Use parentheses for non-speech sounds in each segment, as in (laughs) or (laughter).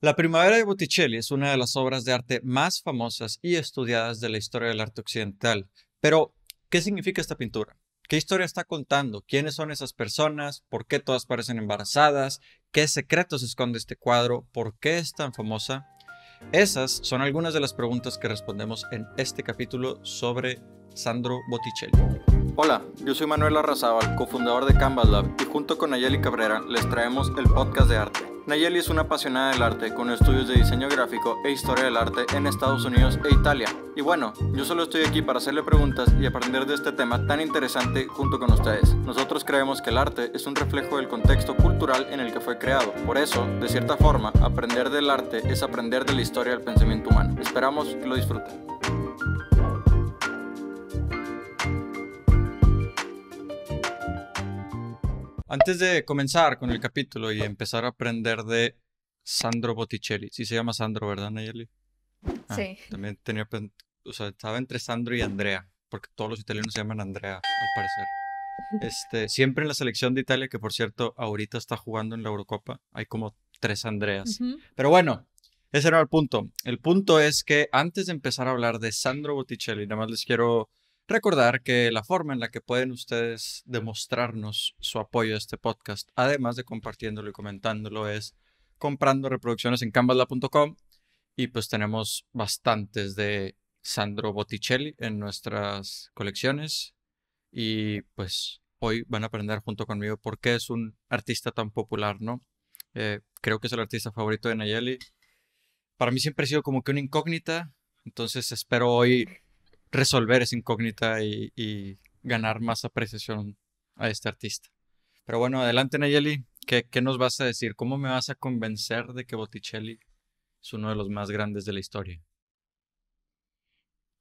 La Primavera de Botticelli es una de las obras de arte más famosas y estudiadas de la historia del arte occidental. Pero, ¿qué significa esta pintura? ¿Qué historia está contando? ¿Quiénes son esas personas? ¿Por qué todas parecen embarazadas? ¿Qué secretos esconde este cuadro? ¿Por qué es tan famosa? Esas son algunas de las preguntas que respondemos en este capítulo sobre Sandro Botticelli. Hola, yo soy Manuel Arrazábal, cofundador de Canvas Lab, y junto con Ayeli Cabrera les traemos el podcast de arte Nayeli es una apasionada del arte con estudios de diseño gráfico e historia del arte en Estados Unidos e Italia. Y bueno, yo solo estoy aquí para hacerle preguntas y aprender de este tema tan interesante junto con ustedes. Nosotros creemos que el arte es un reflejo del contexto cultural en el que fue creado. Por eso, de cierta forma, aprender del arte es aprender de la historia del pensamiento humano. Esperamos que lo disfruten. Antes de comenzar con el capítulo y empezar a aprender de Sandro Botticelli, sí se llama Sandro, ¿verdad, Nayeli? Ah, sí. También tenía, o sea, estaba entre Sandro y Andrea, porque todos los italianos se llaman Andrea, al parecer. (laughs) Este, siempre en la selección de Italia, que por cierto, ahorita está jugando en la Eurocopa, hay como tres Andreas. Pero bueno, ese era el punto. El punto es que antes de empezar a hablar de Sandro Botticelli, nada más les quiero Recordar que la forma en la que pueden ustedes demostrarnos su apoyo a este podcast, además de compartiéndolo y comentándolo, es comprando reproducciones en canvasla.com y pues tenemos bastantes de Sandro Botticelli en nuestras colecciones y pues hoy van a aprender junto conmigo por qué es un artista tan popular, ¿no? Eh, creo que es el artista favorito de Nayeli. Para mí siempre ha sido como que una incógnita, entonces espero hoy resolver esa incógnita y, ganar más apreciación a este artista. Pero bueno, adelante Nayeli, ¿Qué, nos vas a decir? ¿Cómo me vas a convencer de que Botticelli es uno de los más grandes de la historia?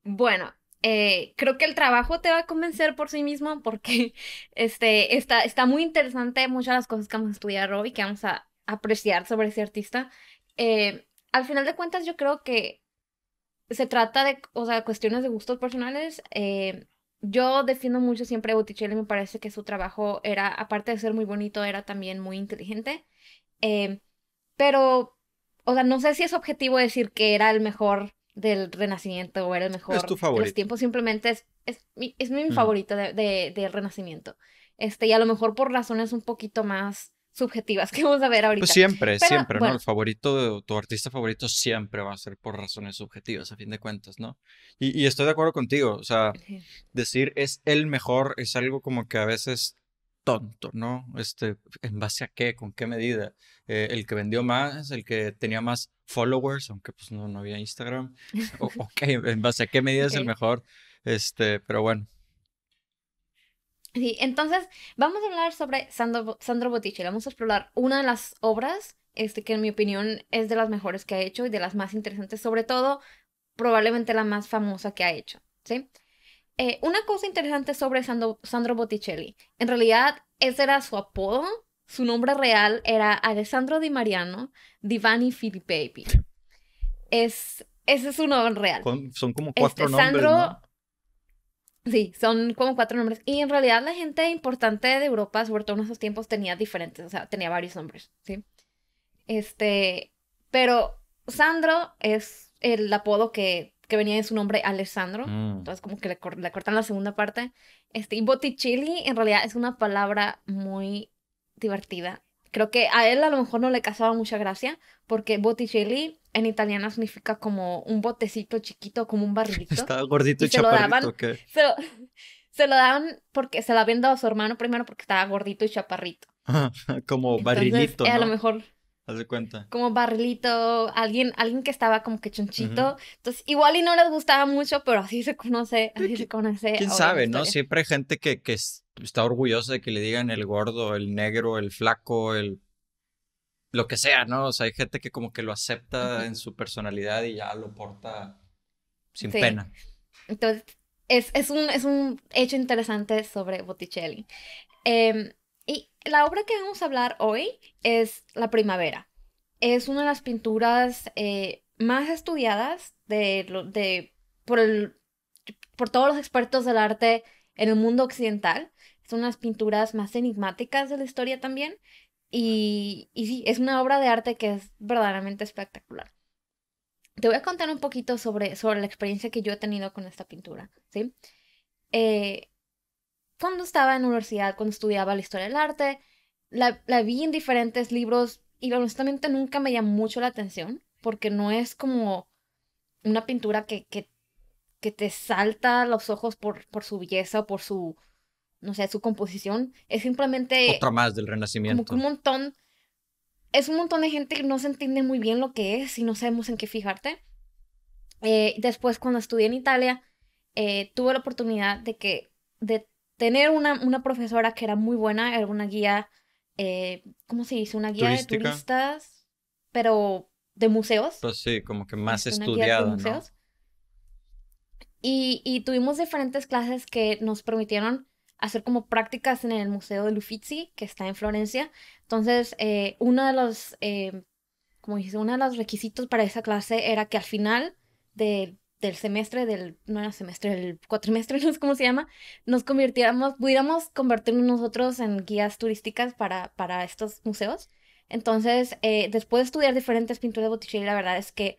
Bueno, eh, creo que el trabajo te va a convencer por sí mismo porque (laughs) este, está, está muy interesante muchas de las cosas que vamos a estudiar hoy, que vamos a apreciar sobre ese artista. Eh, al final de cuentas, yo creo que se trata de, o sea, cuestiones de gustos personales. Eh, yo defiendo mucho siempre a Botticelli, me parece que su trabajo era, aparte de ser muy bonito, era también muy inteligente. Eh, pero, o sea, no sé si es objetivo decir que era el mejor del Renacimiento o era el mejor es tu favorito. de los tiempos, simplemente es, es, mi, es mi mm. favorito de, del Renacimiento. Este, y a lo mejor por razones un poquito más subjetivas que vamos a ver ahorita. Pues siempre, siempre, ¿no? El favorito, tu artista favorito siempre va a ser por razones subjetivas, a fin de cuentas, ¿no? Y, estoy de acuerdo contigo, o sea, decir es el mejor es algo como que a veces tonto, ¿no? Este, ¿en base a qué? ¿Con qué medida? Eh, el que vendió más, el que tenía más followers, aunque pues no, no había Instagram. (laughs) ok, ¿en base a qué medida es el mejor? Este, pero bueno, Sí, entonces vamos a hablar sobre Sandro, Sandro Botticelli. Vamos a explorar una de las obras este, que en mi opinión es de las mejores que ha hecho y de las más interesantes, sobre todo probablemente la más famosa que ha hecho. ¿sí? Eh, una cosa interesante sobre Sandro, Sandro Botticelli, en realidad ese era su apodo, su nombre real era Alessandro Di Mariano Divani Filippi. Es, ese es su nombre real. son como este, cuatro nombres. Sí, son como cuatro nombres. Y en realidad la gente importante de Europa, sobre todo en esos tiempos, tenía diferentes, o sea, tenía varios nombres, ¿sí? Este, pero Sandro es el apodo que, que venía de su nombre Alessandro, mm. entonces como que le, le, cortan la segunda parte. Este, y Botticelli en realidad es una palabra muy divertida. Creo que a él a lo mejor no le causaba mucha gracia, porque Botticelli en italiano significa como un botecito chiquito, como un barrilito. (laughs) Estaba gordito y, chaparrito. Lo (laughs) Se, lo, daban porque se lo habían dado a su hermano primero porque estaba gordito y chaparrito. (laughs) como barrilito. Eh, a lo mejor. Haz de cuenta. Como barrilito, alguien, alguien que estaba como que chonchito. Entonces, igual y no les gustaba mucho, pero así se conoce, así se conoce. ¿Quién sabe, no? Siempre hay gente que está orgullosa de que le digan el gordo, el negro, el flaco, el lo que sea, ¿no? O sea, hay gente que como que lo acepta en su personalidad y ya lo porta sin pena. Entonces, es, un, es un hecho interesante sobre Botticelli. Em, y la obra que vamos a hablar hoy es La Primavera. Es una de las pinturas eh, más estudiadas de, de, por, por todos los expertos del arte en el mundo occidental. Es una de las pinturas más enigmáticas de la historia también. Y, sí, es una obra de arte que es verdaderamente espectacular. Te voy a contar un poquito sobre, sobre la experiencia que yo he tenido con esta pintura, ¿sí? Eh, cuando estaba en universidad, cuando estudiaba la historia del arte, la, vi en diferentes libros y honestamente nunca me llamó mucho la atención porque no es como una pintura que, que, te salta los ojos por, por su belleza o por su, no sé, su composición, es simplemente... Otra más del renacimiento. Como un montón, es un montón de gente que no se entiende muy bien lo que es y no sabemos en qué fijarte. Eh, después, cuando estudié en Italia, eh, tuve la oportunidad de que, de tener una, una profesora que era muy buena, era una guía, eh, ¿cómo se dice? Una guía de turistas, pero de museos. Pues sí, como que más este, estudiada, Y, y tuvimos diferentes clases que nos permitieron hacer como prácticas en el Museo de Uffizi, que está en Florencia. Entonces, eh, uno de los, eh, como uno de los requisitos para esa clase era que al final del semestre, del, no era semestre, el cuatrimestre, (laughs) no sé cómo se llama, nos convirtiéramos, pudiéramos convertirnos nosotros en guías turísticas para, para estos museos. Entonces, eh, después de estudiar diferentes pinturas de Botticelli, la verdad es que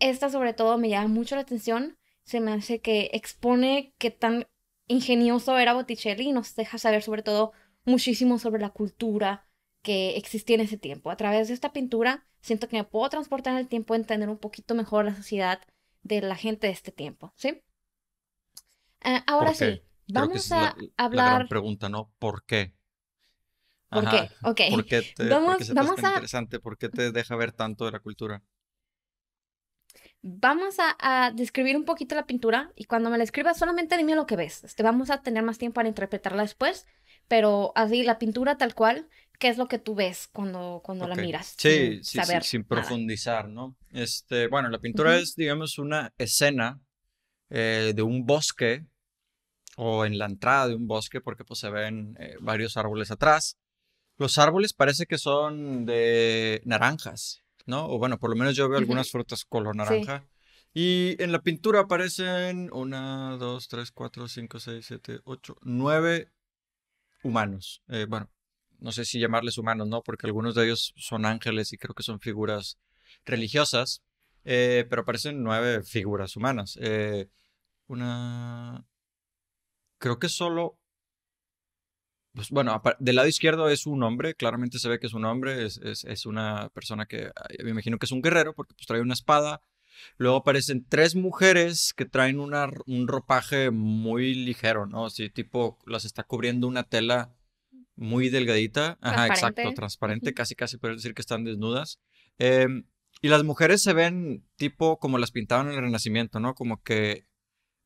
esta sobre todo me llama mucho la atención. Se me hace que expone qué tan ingenioso era Botticelli y nos deja saber sobre todo muchísimo sobre la cultura que existía en ese tiempo. A través de esta pintura siento que me puedo transportar en el tiempo, entender un poquito mejor la sociedad de la gente de este tiempo, ¿sí? Eh, ahora sí, vamos a hablar... La gran pregunta, ¿no? ¿Por qué? ¿Por qué? vamos, interesante? ¿Por qué te deja ver tanto de la cultura? vamos a, describir un poquito la pintura y cuando me la escribas solamente dime lo que ves. Este, vamos a tener más tiempo para interpretarla después, pero así la pintura tal cual, ¿qué es lo que tú ves cuando, cuando la miras? Sí, sin, sin profundizar, ¿no? Este, bueno, la pintura es, digamos, una escena eh, de un bosque o en la entrada de un bosque porque pues se ven eh, varios árboles atrás. Los árboles parece que son de naranjas. ¿no? O bueno, por lo menos yo veo algunas frutas color naranja. Y en la pintura aparecen una, dos, tres, cuatro, cinco, seis, siete, ocho, nueve humanos. Eh, bueno, no sé si llamarles humanos, ¿no? Porque algunos de ellos son ángeles y creo que son figuras religiosas, eh, pero aparecen nueve figuras humanas. Eh, una... Creo que solo pues, bueno, del lado izquierdo es un hombre, claramente se ve que es un hombre, es, una persona que me imagino que es un guerrero porque pues trae una espada. Luego aparecen tres mujeres que traen un ropaje muy ligero, ¿no? Sí, tipo, las está cubriendo una tela muy delgadita. Ajá, exacto, transparente, casi casi puedes decir que están desnudas. Em, y las mujeres se ven tipo como las pintaban en el Renacimiento, ¿no? Como que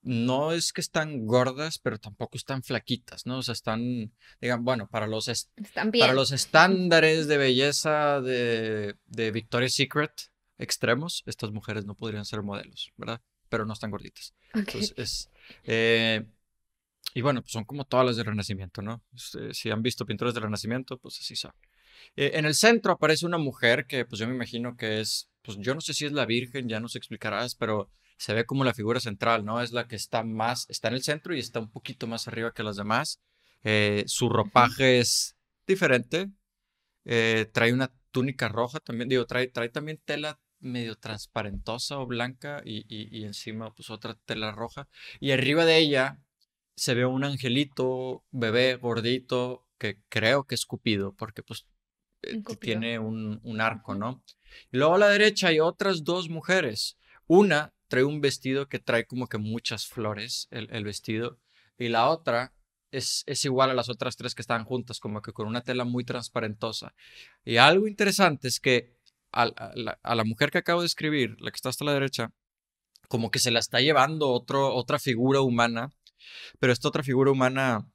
no es que están gordas, pero tampoco están flaquitas, ¿no? O sea, están, digan, bueno, para los, para los estándares de belleza de, de Victoria's Secret extremos, estas mujeres no podrían ser modelos, ¿verdad? Pero no están gorditas. Entonces, es, eh, y bueno, pues son como todas las del Renacimiento, ¿no? Este, si han visto pinturas del Renacimiento, pues así son. Eh, en el centro aparece una mujer que, pues yo me imagino que es, pues yo no sé si es la Virgen, ya nos explicarás, pero se ve como la figura central, ¿no? Es la que está más, está en el centro y está un poquito más arriba que las demás. Eh, su ropaje es diferente. Eh, trae una túnica roja también, digo, trae, trae también tela medio transparentosa o blanca y, encima pues otra tela roja. Y arriba de ella se ve un angelito, bebé gordito, que creo que es Cupido, porque pues eh, tiene un, un, arco, ¿no? Y luego a la derecha hay otras dos mujeres. Una trae un vestido que trae como que muchas flores, el, vestido, y la otra es, es, igual a las otras tres que están juntas, como que con una tela muy transparentosa. Y algo interesante es que a, la, mujer que acabo de escribir, la que está hasta la derecha, como que se la está llevando otro, otra figura humana, pero esta otra figura humana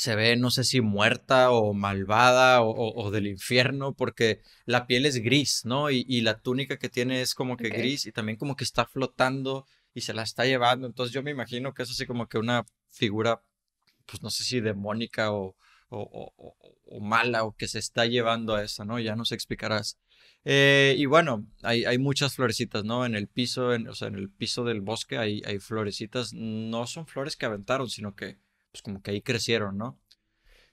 se ve, no sé si muerta o malvada o, del infierno, porque la piel es gris, ¿no? Y, la túnica que tiene es como que gris y también como que está flotando y se la está llevando. Entonces yo me imagino que es así como que una figura, pues no sé si demónica o, o mala o que se está llevando a esa, ¿no? Ya nos explicarás. Eh, y bueno, hay, muchas florecitas, ¿no? En el piso, en, o sea, en el piso del bosque hay, hay florecitas. No son flores que aventaron, sino que pues como que ahí crecieron, ¿no?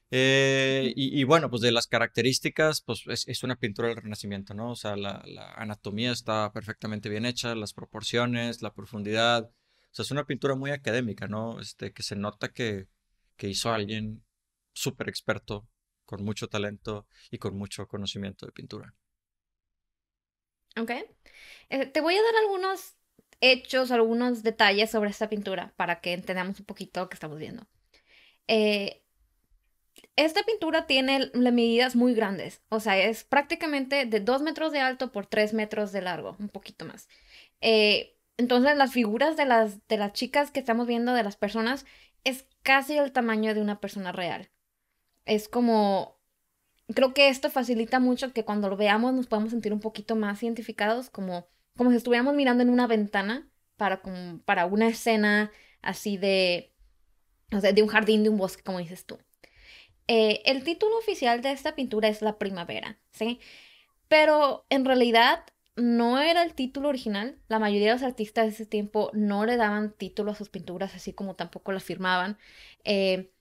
Eh, y, bueno, pues de las características, pues es, una pintura del Renacimiento, ¿no? O sea, la, anatomía está perfectamente bien hecha, las proporciones, la profundidad. O sea, es una pintura muy académica, ¿no? Este, que se nota que, hizo alguien súper experto, con mucho talento y con mucho conocimiento de pintura. Ok. Eh, te voy a dar algunos hechos, algunos detalles sobre esta pintura para que entendamos un poquito lo que estamos viendo. Eh, esta pintura tiene las medidas muy grandes, o sea, es prácticamente de 2 metros de alto por 3 metros de largo, un poquito más. Eh, entonces las figuras de las, de las chicas que estamos viendo, de las personas, es casi el tamaño de una persona real. Es como, creo que esto facilita mucho que cuando lo veamos nos podamos sentir un poquito más identificados, como, como si estuviéramos mirando en una ventana para, para una escena así de o sea, de un jardín, de un bosque, como dices tú. Eh, el título oficial de esta pintura es La Primavera, ¿sí? Pero en realidad no era el título original. La mayoría de los artistas de ese tiempo no le daban título a sus pinturas, así como tampoco las firmaban. Eh,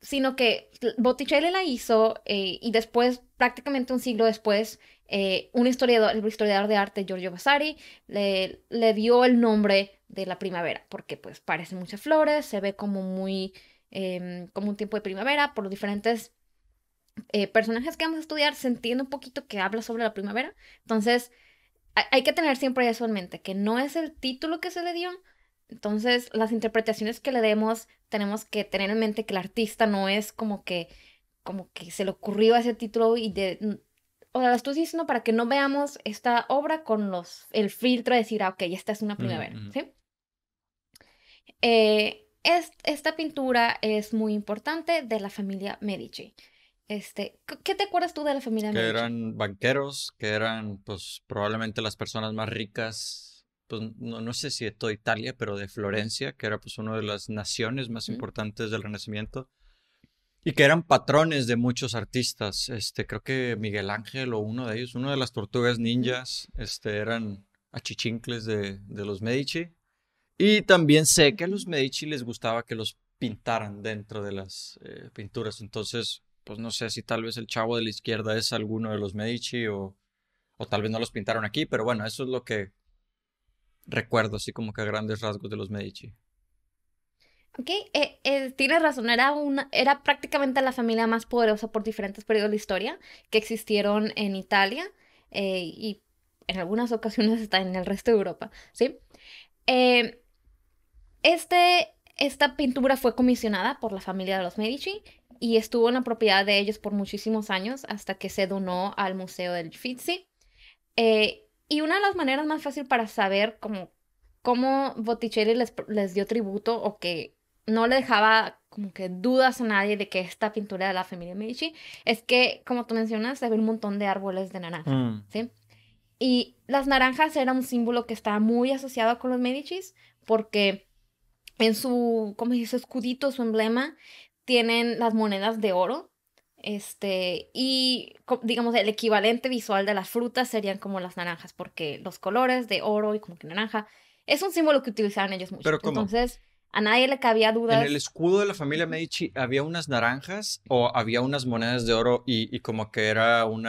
sino que Botticelli la hizo eh, y después, prácticamente un siglo después, eh, un historiador, el historiador de arte Giorgio Vasari le, le, dio el nombre de la primavera, porque pues parece muchas flores, se ve como muy, em, como un tiempo de primavera, por los diferentes eh, personajes que vamos a estudiar, se entiende un poquito que habla sobre la primavera, entonces hay que tener siempre eso en mente, que no es el título que se le dio, entonces las interpretaciones que le demos tenemos que tener en mente que el artista no es como que como que se le ocurrió ese título y de, o sea, la estoy diciendo para que no veamos esta obra con los, el filtro de decir, ah, ok, esta es una primavera, ¿sí? Eh, es, esta pintura es muy importante de la familia Medici. Este, ¿Qué te acuerdas tú de la familia Medici? Que eran banqueros, que eran pues probablemente las personas más ricas, pues no, no, sé si de toda Italia, pero de Florencia, que era pues una de las naciones más importantes del Renacimiento y que eran patrones de muchos artistas. Este, creo que Miguel Ángel o uno de ellos, uno de las tortugas ninjas, este, eran achichincles de, de los Medici. Y también sé que a los Medici les gustaba que los pintaran dentro de las eh, pinturas. Entonces, pues no sé si tal vez el chavo de la izquierda es alguno de los Medici o, o tal vez no los pintaron aquí, pero bueno, eso es lo que recuerdo, así como que a grandes rasgos de los Medici. Ok, eh, eh, tienes razón, era, una, era prácticamente la familia más poderosa por diferentes periodos de historia que existieron en Italia eh, y en algunas (laughs) ocasiones está en el resto de Europa, ¿sí? este, esta pintura fue comisionada por la familia de los Medici y estuvo en la propiedad de ellos por muchísimos años hasta que se donó al Museo del Fizzi. y una de las maneras más fácil para saber cómo, cómo Botticelli les, les dio tributo o que no le dejaba como que dudas a nadie de que esta pintura de la familia Medici es que, como tú mencionas, había un montón de árboles de naranja, mm. ¿sí? Y las naranjas era un símbolo que estaba muy asociado con los Medici. porque en su, como dice, escudito, su emblema, tienen las monedas de oro, este, y digamos el equivalente visual de las frutas serían como las naranjas, porque los colores de oro y como que naranja es un símbolo que utilizaban ellos mucho. Pero ¿cómo? A nadie le cabía duda. En el escudo de la familia Medici había unas naranjas o había unas monedas de oro y, como que era un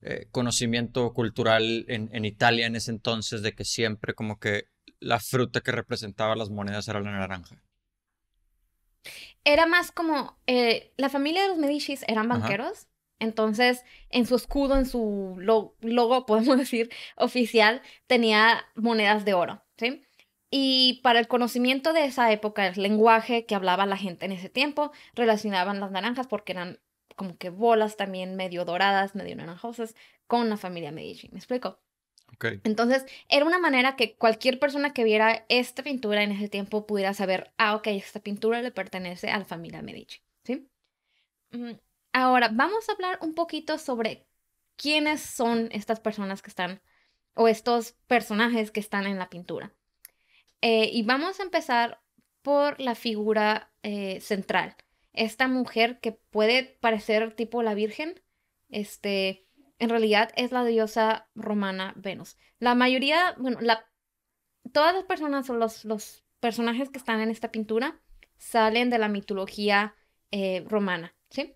eh, conocimiento cultural en, Italia en ese entonces de que siempre como que la fruta que representaba las monedas era la naranja. Era más como eh, la familia de los Medici eran banqueros. Entonces, en su escudo, en su logo, (laughs) podemos decir, oficial, tenía monedas de oro, ¿sí? Y para el conocimiento de esa época, el lenguaje que hablaba la gente en ese tiempo, relacionaban las naranjas porque eran como que bolas también medio doradas, medio naranjosas, con la familia Medici. ¿Me explico? Okay. Entonces, era una manera que cualquier persona que viera esta pintura en ese tiempo pudiera saber, ah, ok, esta pintura le pertenece a la familia Medici, ¿sí? Mm, ahora, vamos a hablar un poquito sobre quiénes son estas personas que están, o estos personajes que están en la pintura. Eh, y vamos a empezar por la figura eh, central. Esta mujer que puede parecer tipo la Virgen, este, en realidad es la diosa romana Venus. La mayoría, bueno, todas las personas o los, personajes que están en esta pintura salen de la mitología eh, romana, ¿sí?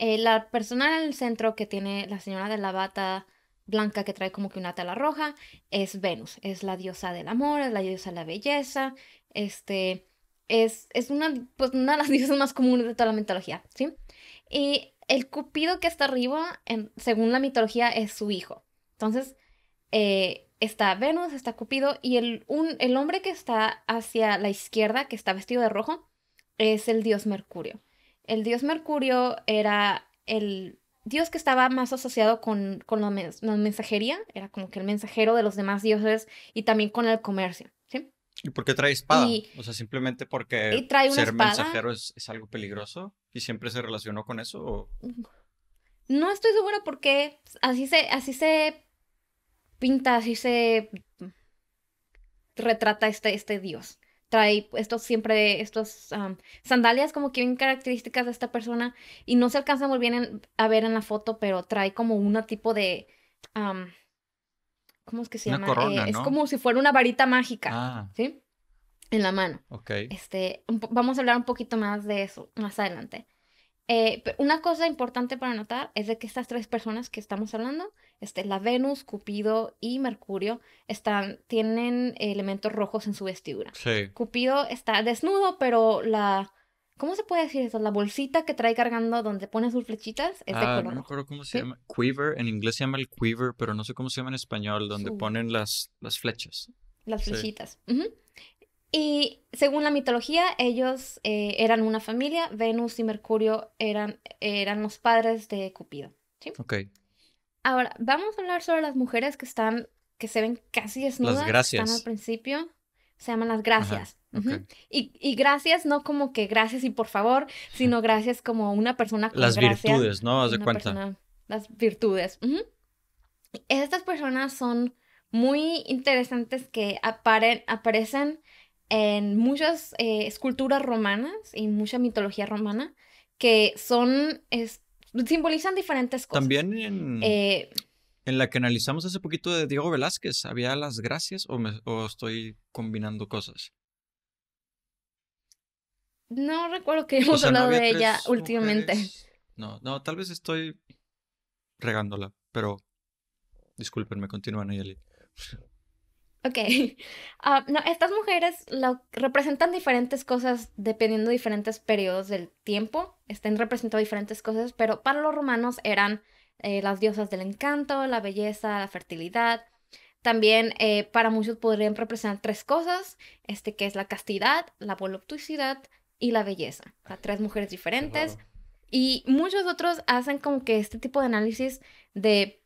la persona en el centro que tiene la señora de la bata blanca que trae como que una tela roja, es Venus, es la diosa del amor, es la diosa de la belleza, este, es, es una, pues, una de las (laughs) diosas más comunes de toda la mitología, ¿sí? Y el Cupido que está arriba, en, según la mitología, es su hijo. Entonces, eh, está Venus, está Cupido, y el, un, el hombre que está hacia la izquierda, que está vestido de rojo, es el dios Mercurio. El dios Mercurio era el dios que estaba más asociado con, la, mensajería, era como que el mensajero de los demás dioses y también con el comercio, ¿sí? ¿Y por qué trae espada? o sea, simplemente porque ser mensajero es, algo peligroso y siempre se relacionó con eso. No estoy segura porque así se, así se pinta, así se retrata este, este dios trae estos siempre, estos sandalias como que bien características de esta persona y no se alcanza muy bien a ver en la foto, pero trae como una tipo de... ¿Cómo es que se llama? Eh, es como si fuera una varita mágica, ah. ¿sí? En la mano. Ok. Este, vamos a hablar un poquito más de eso más adelante. Eh, una cosa importante para notar es de que estas tres personas que estamos hablando, este, la Venus, Cupido y Mercurio, están, tienen elementos rojos en su vestidura. Cupido está desnudo, pero la... ¿Cómo se puede decir eso? La bolsita que trae cargando donde pone sus flechitas es de ah, color no me acuerdo cómo se llama. Quiver, en inglés se llama el quiver, pero no sé cómo se llama en español, donde ponen las, las flechas. Las flechitas. Y según la mitología, ellos eh, eran una familia, Venus y Mercurio eran, eran los padres de Cupido. ¿sí? Ahora, vamos a hablar sobre las mujeres que están, que se ven casi desnudas. Las gracias. al principio. Se llaman las gracias. y, gracias no como que gracias y por favor, (laughs) sino gracias como una persona con Las virtudes, ¿no? Haz de cuenta. las virtudes. Estas personas son muy interesantes que aparecen en muchas eh, esculturas romanas y mucha mitología romana que son, simbolizan diferentes cosas. También eh, en, la que analizamos hace poquito de Diego Velázquez, ¿había las gracias o, estoy combinando cosas? No recuerdo que hemos hablado de ella últimamente. No, no, tal vez estoy regándola, pero discúlpenme, continúa Nayeli. Ok. (laughs) Ah, no, estas mujeres representan diferentes cosas dependiendo de diferentes periodos del tiempo. Estén representando diferentes cosas, pero para los romanos eran eh, las diosas del encanto, la belleza, la fertilidad. También eh, para muchos podrían representar tres cosas, este que es la castidad, la voluptuosidad y la belleza. O sea, tres mujeres diferentes. Y muchos otros hacen como que este tipo de análisis de,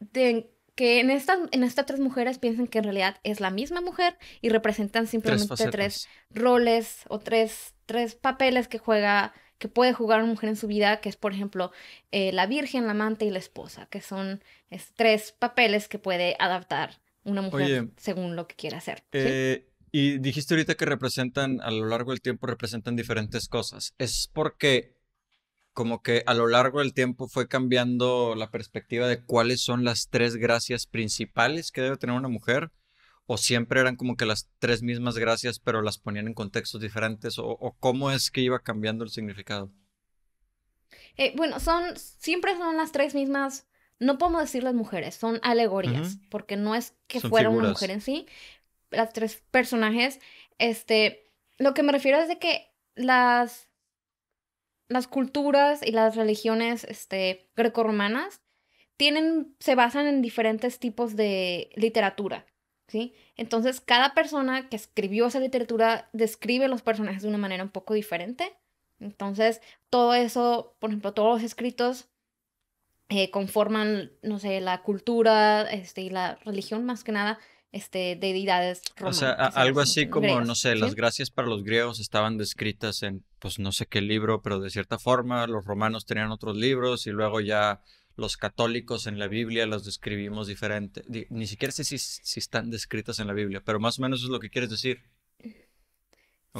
de que en, estas en estas tres mujeres piensan que en realidad es la misma mujer y representan simplemente tres, roles o tres, tres papeles que juega que puede jugar una mujer en su vida, que es, por ejemplo, eh, la virgen, la amante y la esposa, que son tres papeles que puede adaptar una mujer según lo que quiera hacer. Eh, y dijiste ahorita que representan, a lo largo del tiempo, representan diferentes cosas. ¿Es porque como que a lo largo del tiempo fue cambiando la perspectiva de cuáles son las tres gracias principales que debe tener una mujer? ¿O siempre eran como que las tres mismas gracias, pero las ponían en contextos diferentes? ¿O, cómo es que iba cambiando el significado? Eh, bueno, son, siempre son las tres mismas, no podemos decir las mujeres, son alegorías, porque no es que fuera una mujer en sí, las tres personajes, este, lo que me refiero es de que las las culturas y las religiones este, grecorromanas tienen, se basan en diferentes tipos de literatura, ¿sí? Entonces, cada persona que escribió esa literatura describe los personajes de una manera un poco diferente. Entonces, todo eso, por ejemplo, todos los escritos eh, conforman, no sé, la cultura este, y la religión más que nada este, deidades romanas. O sea, algo así como, no sé, las gracias para los griegos estaban descritas en, pues no sé qué libro, pero de cierta forma los romanos tenían otros libros y luego ya los católicos en la Biblia las describimos diferente. Ni siquiera sé si, están descritas en la Biblia, pero más o menos es lo que quieres decir.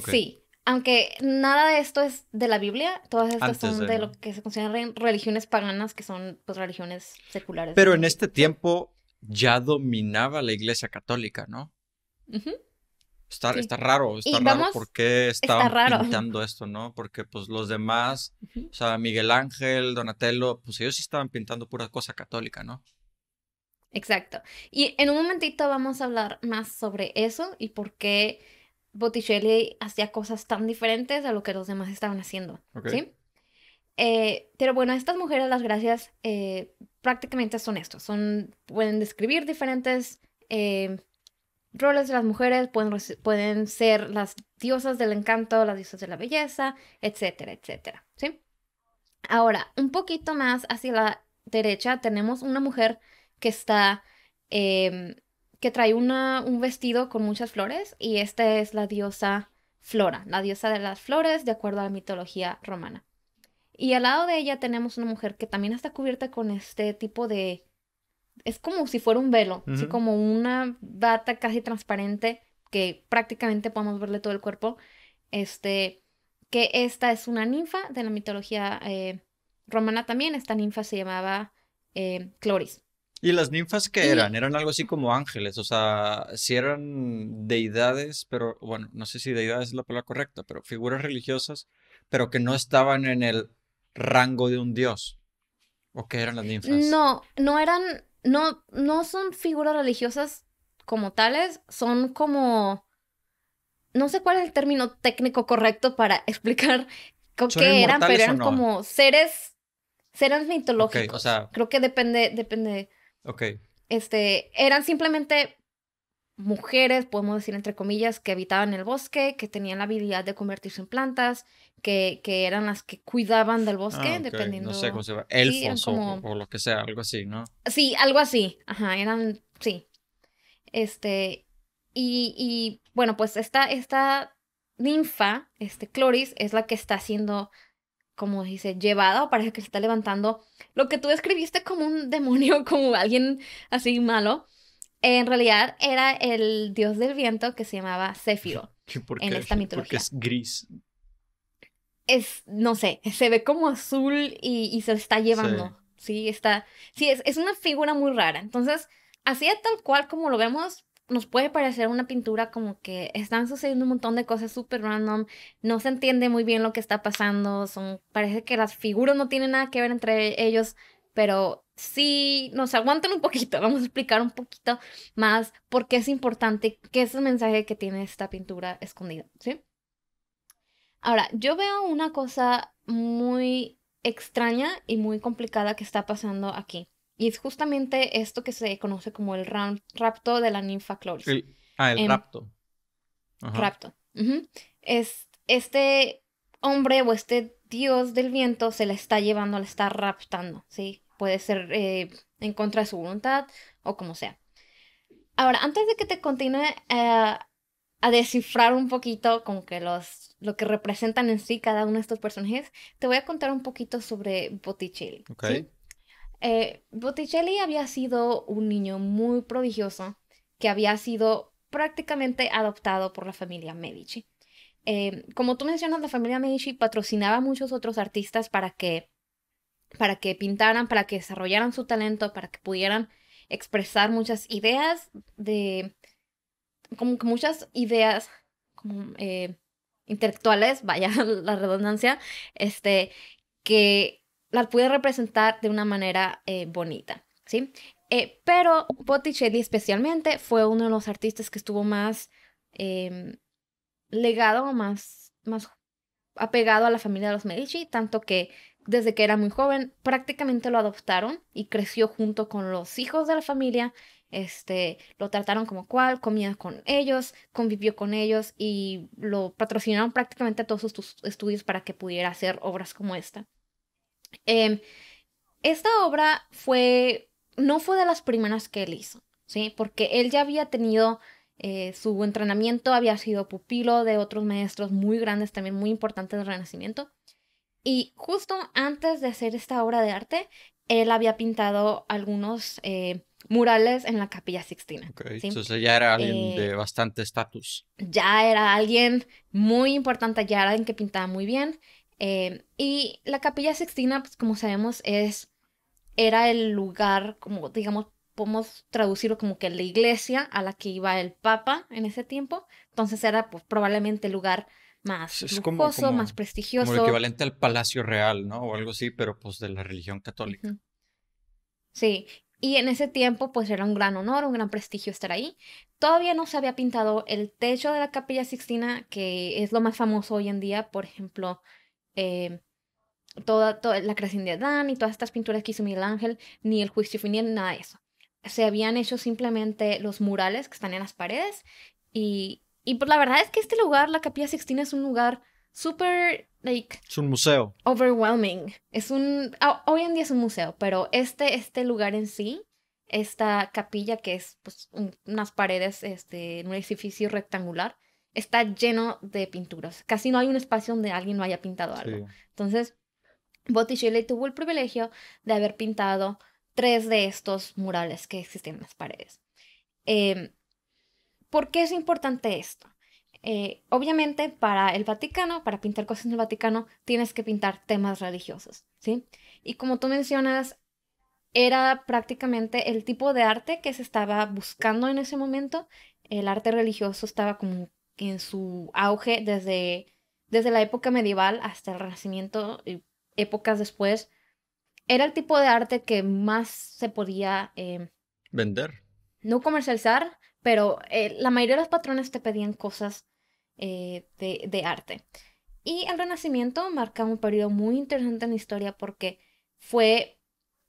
Sí, aunque nada de esto es de la Biblia, todas estas son de, lo que se consideran religiones paganas, que son pues religiones seculares. Pero en este tiempo ya dominaba la iglesia católica, ¿no? está, raro, está raro por qué estaban pintando esto, ¿no? Porque pues los demás, o sea, Miguel Ángel, Donatello, pues ellos sí estaban pintando pura cosa católica, ¿no? Exacto. Y en un momentito vamos a hablar más sobre eso y por qué Botticelli hacía cosas tan diferentes a lo que los demás estaban haciendo. ¿sí? Eh, pero bueno, estas mujeres las gracias eh, prácticamente son esto, son, pueden describir diferentes eh, roles de las mujeres, pueden, pueden ser las diosas del encanto, las diosas de la belleza, etcétera, etcétera, ¿sí? Ahora, un poquito más hacia la derecha tenemos una mujer que está, em, que trae una, un vestido con muchas flores y esta es la diosa Flora, la diosa de las flores de acuerdo a la mitología romana. Y al lado de ella tenemos una mujer que también está cubierta con este tipo de... Es como si fuera un velo, así como una bata casi transparente que prácticamente podemos verle todo el cuerpo. Este, que esta es una ninfa de la mitología eh, romana también. Esta ninfa se llamaba eh, Cloris. ¿Y las ninfas qué eran? Eran algo así como ángeles, o sea, si eran deidades, pero bueno, no sé si deidades es la palabra correcta, pero figuras religiosas, pero que no estaban en el rango de un dios. ¿O qué eran las ninfas? No, no eran, no, no son figuras religiosas como tales, son como, no sé cuál es el término técnico correcto para (laughs) explicar qué eran, pero eran como seres, seres mitológicos. Creo que depende, depende. Ok. Este, eran simplemente mujeres, podemos decir entre comillas, que habitaban el bosque, que tenían la habilidad de convertirse en plantas, que, eran las que cuidaban del bosque, dependiendo. Ah, no sé cómo se llama, elfos o, lo que sea, algo así, ¿no? Sí, algo así, ajá, eran, sí. Este, y, bueno, pues esta, esta ninfa, este Cloris, es la que está siendo como dice, llevada o parece que se está levantando lo que tú describiste como un demonio, (laughs) como alguien así malo. En realidad era el dios del viento que se llamaba Céfiro (laughs) en esta mitología. es gris. Es, no sé, se ve como azul y, se está llevando. Sí, está. Sí, es, es, una figura muy rara. Entonces, así tal cual como lo vemos, nos puede parecer una pintura como que están sucediendo un montón de cosas súper random, no se entiende muy bien lo que está pasando, son, parece que las figuras no tienen nada que ver entre ellos, pero sí nos aguanten un poquito, (laughs) vamos a explicar un poquito más por qué es importante, qué es el mensaje que tiene esta pintura escondida, ¿sí? Ahora, yo veo una cosa muy extraña y muy complicada que está pasando aquí. Y es justamente esto que se conoce como el rapto de la ninfa Cloris. El, ah, el em, rapto. Rapto. es, este hombre o este dios del viento se la está llevando, la está raptando, ¿sí? puede ser eh, en contra de su voluntad o como sea. Ahora, antes de que te continúe eh, a descifrar un poquito con que los, lo que representan en sí cada uno de estos personajes, te voy a contar un poquito sobre Botticelli. Eh, Botticelli había sido un niño muy prodigioso que había sido prácticamente adoptado por la familia Medici. como tú mencionas, la familia Medici patrocinaba a muchos otros artistas para que para que pintaran, para que desarrollaran su talento, para que pudieran expresar muchas ideas de, como que muchas ideas como, eh, intelectuales, vaya (laughs) la redundancia, este, que las pude representar de una manera eh, bonita, ¿sí? Eh, pero Botticelli especialmente fue uno de los artistas que estuvo más em, legado, más, más apegado a la familia de los Medici, tanto que desde que era muy joven, prácticamente lo adoptaron y creció junto con los hijos de la familia. Este, lo trataron como cual, comía con ellos, convivió con ellos y lo patrocinaron prácticamente a todos sus estudios para que pudiera hacer obras como esta. Em, esta obra fue, no fue de las primeras que él hizo, ¿sí? Porque él ya había tenido eh, su entrenamiento, había sido pupilo de otros maestros muy grandes, también muy importantes del Renacimiento. Y justo antes de hacer esta obra de arte, él había pintado algunos eh, murales en la Capilla Sixtina. Entonces ya era alguien eh, de bastante estatus. Ya era alguien muy importante, ya era alguien que pintaba muy bien. Eh, y la Capilla Sixtina, pues como sabemos, es era el lugar, como digamos, podemos traducirlo como que la iglesia a la que iba el Papa en ese tiempo. Entonces era pues, probablemente el lugar más lujoso, más prestigioso. Como equivalente al Palacio Real, ¿no? O algo así, pero pues de la religión católica. Sí, y en ese tiempo pues era un gran honor, un gran prestigio estar ahí. Todavía no se había pintado el techo de la capilla Sixtina, que es lo más famoso hoy en día, por ejemplo, em, toda, toda, la creación de Adán y todas estas pinturas que hizo Miguel Ángel, ni el juicio final, nada de eso. Se habían hecho simplemente los murales que están en las paredes y y pues la verdad es que este lugar, la Capilla Sixtina, es un lugar súper, like... Es un museo. Overwhelming. Es un... Ah, hoy en día es un museo, pero este, este lugar en sí, esta capilla que es pues, unas paredes, este, un edificio rectangular, está lleno de pinturas. Casi no hay un espacio donde alguien no haya pintado algo. Entonces, Botticelli tuvo el privilegio de haber pintado tres de estos murales que existen en las paredes. Eh, ¿Por qué es importante esto? Eh, obviamente para el Vaticano, para pintar cosas en el Vaticano, tienes que pintar temas religiosos, ¿sí? Y como tú mencionas, era prácticamente el tipo de arte que se estaba buscando en ese momento. El arte religioso estaba como en su auge desde, desde la época medieval hasta el Renacimiento y épocas después. Era el tipo de arte que más se podía... Eh, Vender. No comercializar, pero eh, la mayoría de los patrones te pedían cosas eh, de, arte. Y el Renacimiento marca un periodo muy interesante en la historia porque fue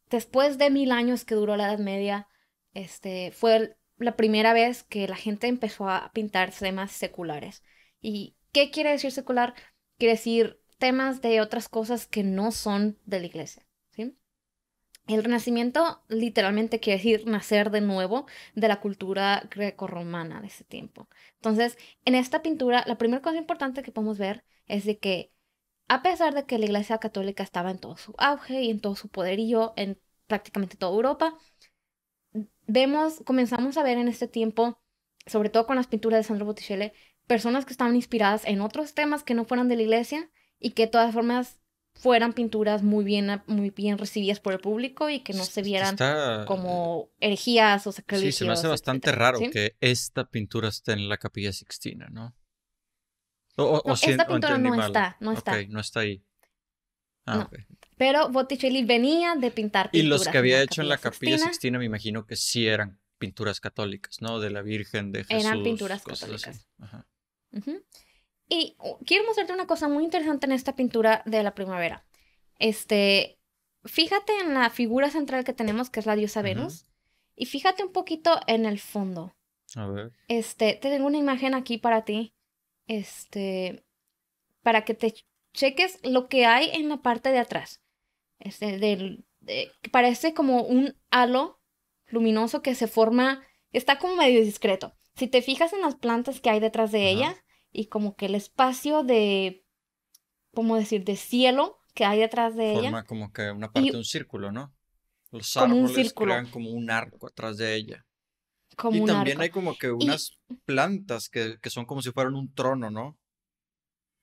después de mil años que duró la Edad Media, este, fue la primera vez que la gente empezó a pintar temas seculares. ¿Y qué quiere decir secular? Quiere decir temas de otras cosas que no son de la iglesia. El renacimiento literalmente quiere decir nacer de nuevo de la cultura greco romana de ese tiempo. Entonces, en esta pintura, la primera cosa importante que podemos ver es de que a pesar de que la Iglesia Católica estaba en todo su auge y en todo su poderío en prácticamente toda Europa, vemos, comenzamos a ver en este tiempo, sobre todo con las pinturas de Sandro Botticelli, personas que estaban inspiradas en otros temas que no fueran de la Iglesia y que de todas formas fueran pinturas muy bien, muy bien recibidas por el público y que no se vieran eh, como herejías o sacrilegios. Sí, se me hace bastante raro que esta pintura esté en la Capilla Sixtina, ¿no? no, esta pintura no está, no está. no está ahí. Ah, ok. Pero Botticelli venía de pintar pinturas. Y los que había hecho en la Capilla Sixtina, me imagino que sí eran pinturas católicas, ¿no? De la Virgen, de Jesús. Eran pinturas católicas. Ajá. Y oh, quiero mostrarte una cosa muy interesante en esta pintura de la primavera. Este, fíjate en la figura central que tenemos, que es la diosa Venus, y fíjate un poquito en el fondo. A ver. Este, te tengo una imagen aquí para ti. Este, para que te cheques lo que hay en la parte de atrás. Este, del, parece como un halo luminoso que se forma, está como medio discreto. Si te fijas en las plantas que hay detrás de ella, y como que el espacio de, ¿cómo decir?, de cielo que hay detrás de ella. Forma como que una parte de un círculo, ¿no? Los árboles círculo. crean como un arco atrás de ella. Como y también hay como que unas plantas que, son como si fueran un trono, ¿no?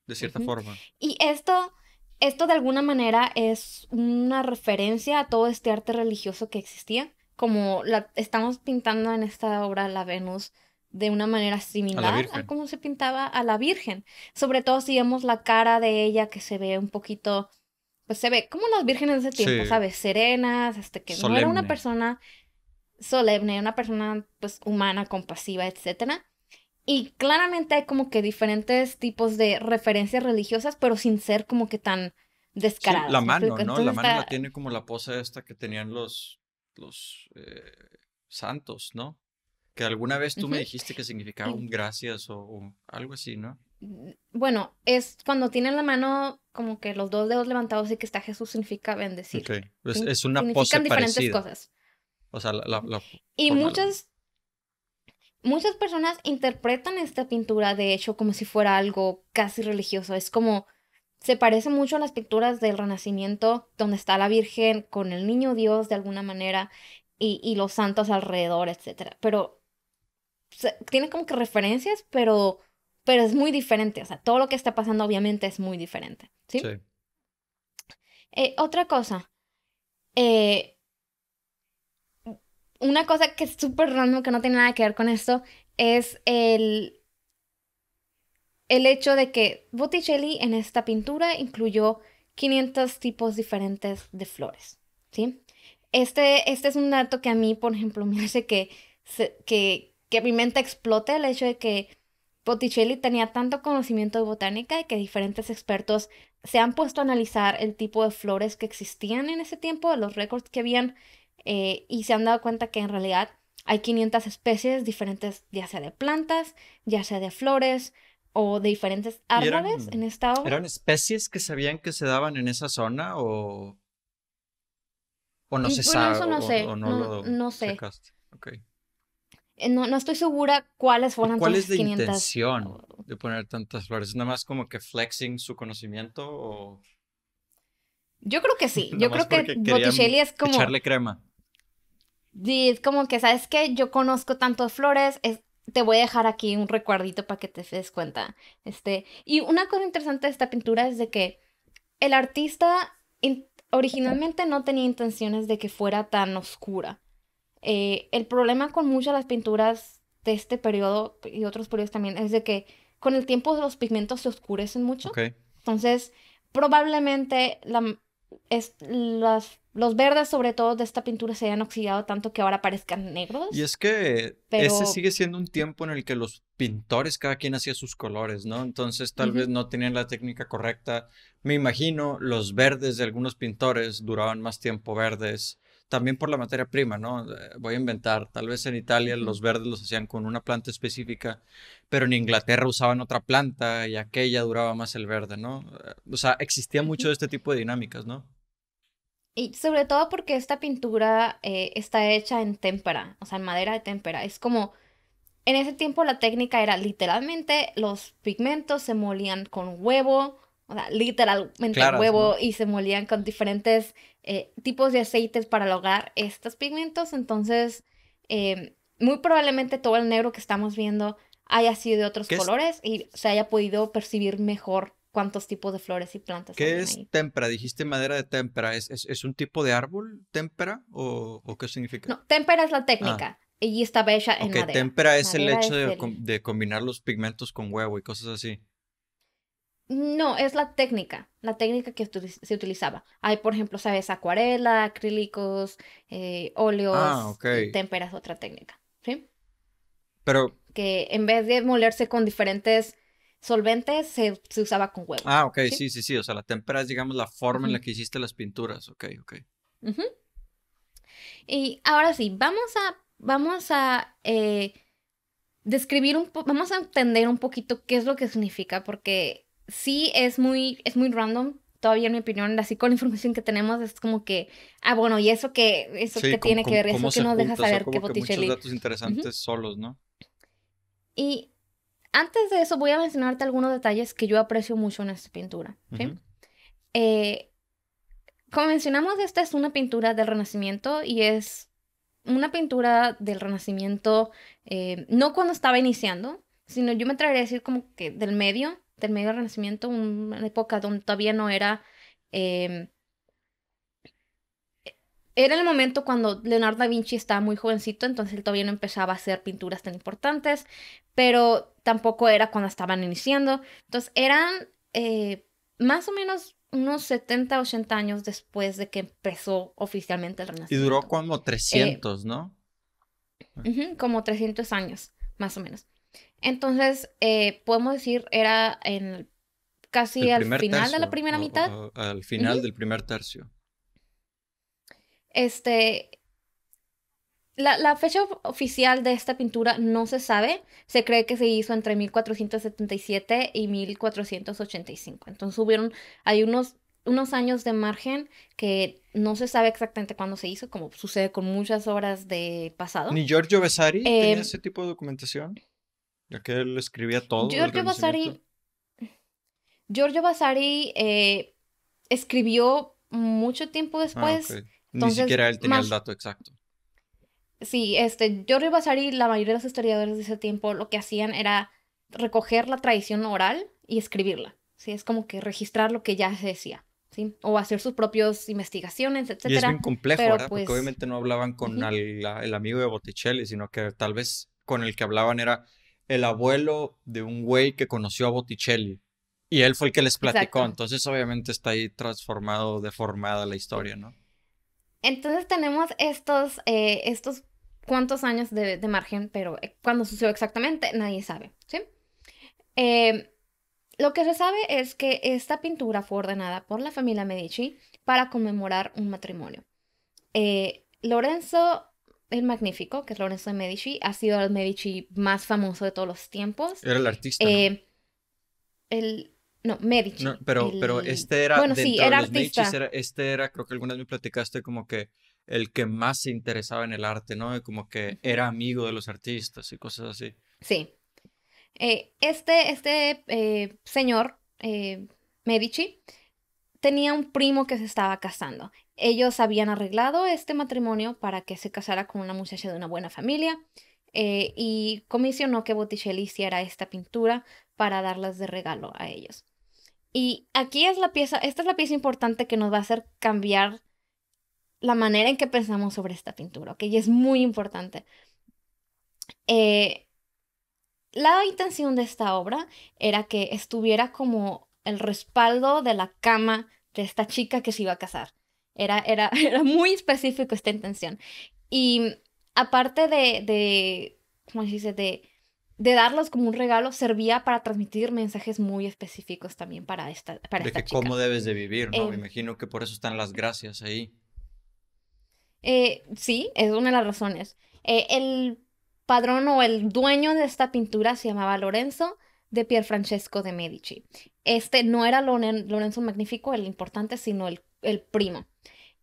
De cierta forma. Y esto, esto de alguna manera es una referencia a todo este arte religioso que existía, como la estamos pintando en esta obra la Venus de una manera similar a, cómo se pintaba a la Virgen. Sobre todo si vemos la cara de ella que se ve un poquito, pues se ve como las vírgenes de ese tiempo, ¿sabes? Serenas, este, que no era una persona solemne, una persona pues humana, compasiva, etcétera. Y claramente hay como que diferentes tipos de referencias religiosas, pero sin ser como que tan descaradas. la mano, ¿no? la mano la tiene como la pose esta que tenían los, los eh, santos, ¿no? Que alguna vez tú me dijiste que significaba un gracias o, algo así, ¿no? Mm, bueno, es cuando tienen la mano como que los dos dedos levantados y que está Jesús significa bendecir. Okay. Pues es, una Significan diferentes cosas. O sea, la, y muchas muchas personas interpretan esta pintura de hecho como si fuera algo casi religioso. Es como se parece mucho a las pinturas del Renacimiento, donde está la Virgen con el Niño Dios de alguna manera y, y los santos alrededor, etc. Pero tiene como que referencias, pero, pero es muy diferente. O sea, todo lo que está pasando obviamente es muy diferente. Sí. Eh, otra cosa. Eh, una cosa que es súper random, que no tiene nada que ver con esto, es el, el hecho de que Botticelli en esta pintura incluyó 500 tipos diferentes de flores. ¿sí? Este, este es un dato que a mí, por ejemplo, (laughs) me hace que, que mi mente explote el hecho de que Botticelli tenía tanto conocimiento de botánica y que diferentes expertos se han puesto a analizar el tipo de flores que existían en ese tiempo, los récords que habían, eh, y se han dado cuenta que en realidad hay 500 especies diferentes, ya sea de plantas, ya sea de flores o de diferentes árboles en esta ¿Eran especies que sabían que se daban en esa zona o, o no mm, se sabe? no o, sé. no, lo sé. Eh, no, estoy segura cuáles fueron ¿Cuál es la intención de poner tantas flores? ¿Nada más como que flexing su conocimiento Yo creo que sí. (laughs) Yo creo que Botticelli es como... Echarle crema. es como que, ¿sabes qué? Yo conozco tantas flores, te voy a dejar aquí un recuerdito para que te des cuenta. Este, y una cosa interesante de esta pintura es de que el artista originalmente no tenía intenciones de que fuera tan oscura. Eh, el problema con muchas de las pinturas de este periodo y otros periodos también es de que con el tiempo los pigmentos se oscurecen mucho. Entonces, probablemente las, los verdes, sobre todo de esta pintura, se hayan oxidado tanto que ahora parezcan negros. Y es que ese sigue siendo un tiempo en el que los pintores, cada quien hacía sus colores, ¿no? Entonces, tal vez no tenían la técnica correcta. Me imagino, los verdes de algunos pintores duraban más tiempo verdes también por la materia prima, ¿no? Eh, voy a inventar, tal vez en Italia los verdes los hacían con una planta específica, pero en Inglaterra usaban otra planta y aquella duraba más el verde, ¿no? Eh, o sea, existía mucho de este tipo de dinámicas, ¿no? Y sobre todo porque esta pintura eh, está hecha en témpera, o sea, en madera de témpera. Es como, en ese tiempo la técnica era literalmente los pigmentos se molían con huevo, o sea, literalmente huevo y se molían con diferentes eh, tipos de aceites para lograr estos pigmentos. Entonces, em, muy probablemente todo el negro que estamos viendo haya sido de otros colores y se haya podido percibir mejor cuántos tipos de flores y plantas. ¿Qué es témpera? Dijiste madera de témpera. ¿Es, un tipo de árbol témpera o, qué significa? No, témpera es la ah. técnica. Y está bella en okay, madera. témpera es el hecho de combinar los pigmentos con huevo y cosas así. No, es la técnica, la técnica que se utilizaba. Hay, por ejemplo, sabes, acuarela, acrílicos, eh, óleos, ah, eh, otra técnica, ¿sí? Pero... Que en vez de molerse con diferentes solventes, se, usaba con huevo. Ah, ok, ¿sí? sí, sí, O sea, la tempera es, digamos, la forma en la que hiciste las pinturas. Ok, ok. Y ahora sí, vamos a, vamos a eh, describir un poco, vamos a entender un poquito qué es lo que significa, porque sí es muy, es muy random. Todavía, en mi opinión, así con la información que tenemos, es como que, ah, bueno, y eso que, eso que tiene que ver, eso que nos deja saber que Botticelli. datos interesantes solos, ¿no? Y antes de eso, voy a mencionarte algunos detalles que yo aprecio mucho en esta pintura. ¿sí? Eh, como mencionamos, esta es una pintura del Renacimiento y es una pintura del Renacimiento, eh, no cuando estaba iniciando, sino yo me atrevería a decir como que del medio, el medio del Renacimiento, una época donde todavía no era... Em, era el momento cuando Leonardo da Vinci estaba muy jovencito, entonces él todavía no empezaba a hacer pinturas tan importantes, pero tampoco era cuando estaban iniciando. Entonces eran eh, más o menos unos 70, 80 años después de que empezó oficialmente el Renacimiento. Y duró como 300, eh, ¿no? como 300 años, más o menos. Entonces, eh, podemos decir, era en casi al final de la primera mitad. al final del primer tercio. Este, la, fecha oficial de esta pintura no se sabe. Se cree que se hizo entre 1477 y 1485. Entonces hubieron, hay unos, unos años de margen que no se sabe exactamente cuándo se hizo, como sucede con muchas obras de pasado. ¿Ni Giorgio Vasari tenía eh, ese tipo de documentación? que él escribía todo. (laughs) Giorgio Vasari. Giorgio eh, Vasari escribió mucho tiempo ah, después. Ni siquiera él tenía el dato exacto. Sí, este, Giorgio Vasari, la mayoría de los historiadores de ese tiempo lo que hacían era recoger la tradición oral y escribirla. ¿sí? Es como que registrar lo que ya se decía. ¿sí? O hacer sus propias investigaciones, etc. es bien complejo, Porque pues obviamente no hablaban con el amigo de Botticelli, sino que tal vez con el que hablaban era el abuelo de un güey que conoció a Botticelli. Y él fue el que les platicó. Entonces, obviamente, está ahí transformado, deformada la historia, ¿no? Entonces tenemos estos, eh, cuantos estos años de, margen, pero eh, cuando sucedió exactamente, nadie sabe, ¿sí? Eh, lo que se sabe es que esta pintura fue ordenada por la familia Medici para conmemorar un matrimonio. Lorenzo el Magnífico, que es Lorenzo de Medici, ha sido el Medici más famoso de todos los tiempos. Era el artista. ¿no? Eh, no, Medici. pero, pero este era. los este era, creo que algunas me platicaste como que el que más se interesaba en el arte, ¿no? Como que era amigo de los artistas y cosas así. Sí. Eh, este este eh, señor, Medici, tenía un primo que se estaba casando ellos habían arreglado este matrimonio para que se casara con una muchacha de una buena familia eh, y comisionó que Botticelli hiciera esta pintura para darlas de regalo a ellos. Y aquí es la pieza, esta es la pieza importante que nos va a hacer cambiar la manera en que pensamos sobre esta pintura, que Y es muy importante. Eh, la intención de esta obra era que estuviera como el respaldo de la cama de esta chica que se iba a casar. Era, (laughs) era, muy específico esta intención. Y aparte de, de ¿cómo se dice? De, de darlos como un regalo, servía para transmitir mensajes muy específicos también para esta, para de que cómo debes de vivir, ¿no? Me eh, imagino que por eso están las gracias ahí. Eh, sí, es una de las razones. Eh, el padrón o el dueño de esta pintura se llamaba Lorenzo de Pierfrancesco de Medici. Este no era Lorenzo Magnífico, el importante, sino el primo.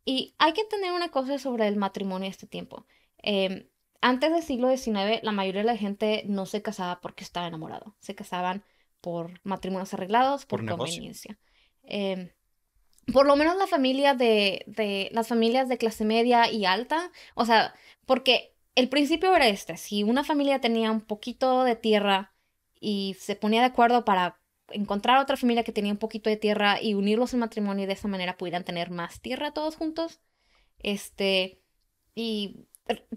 Y hay que tener una cosa sobre el matrimonio este tiempo. Em, antes del siglo XIX, la mayoría de la gente no se casaba porque estaba enamorado. Se casaban por matrimonios arreglados, por, conveniencia. Em, por lo menos la familia de, las familias de clase media y alta, o sea, porque el principio era este, si una familia tenía un poquito de tierra y se ponía de acuerdo para encontrar otra familia que tenía un poquito de tierra y unirlos en matrimonio y de esa manera pudieran tener más tierra todos juntos. Este, y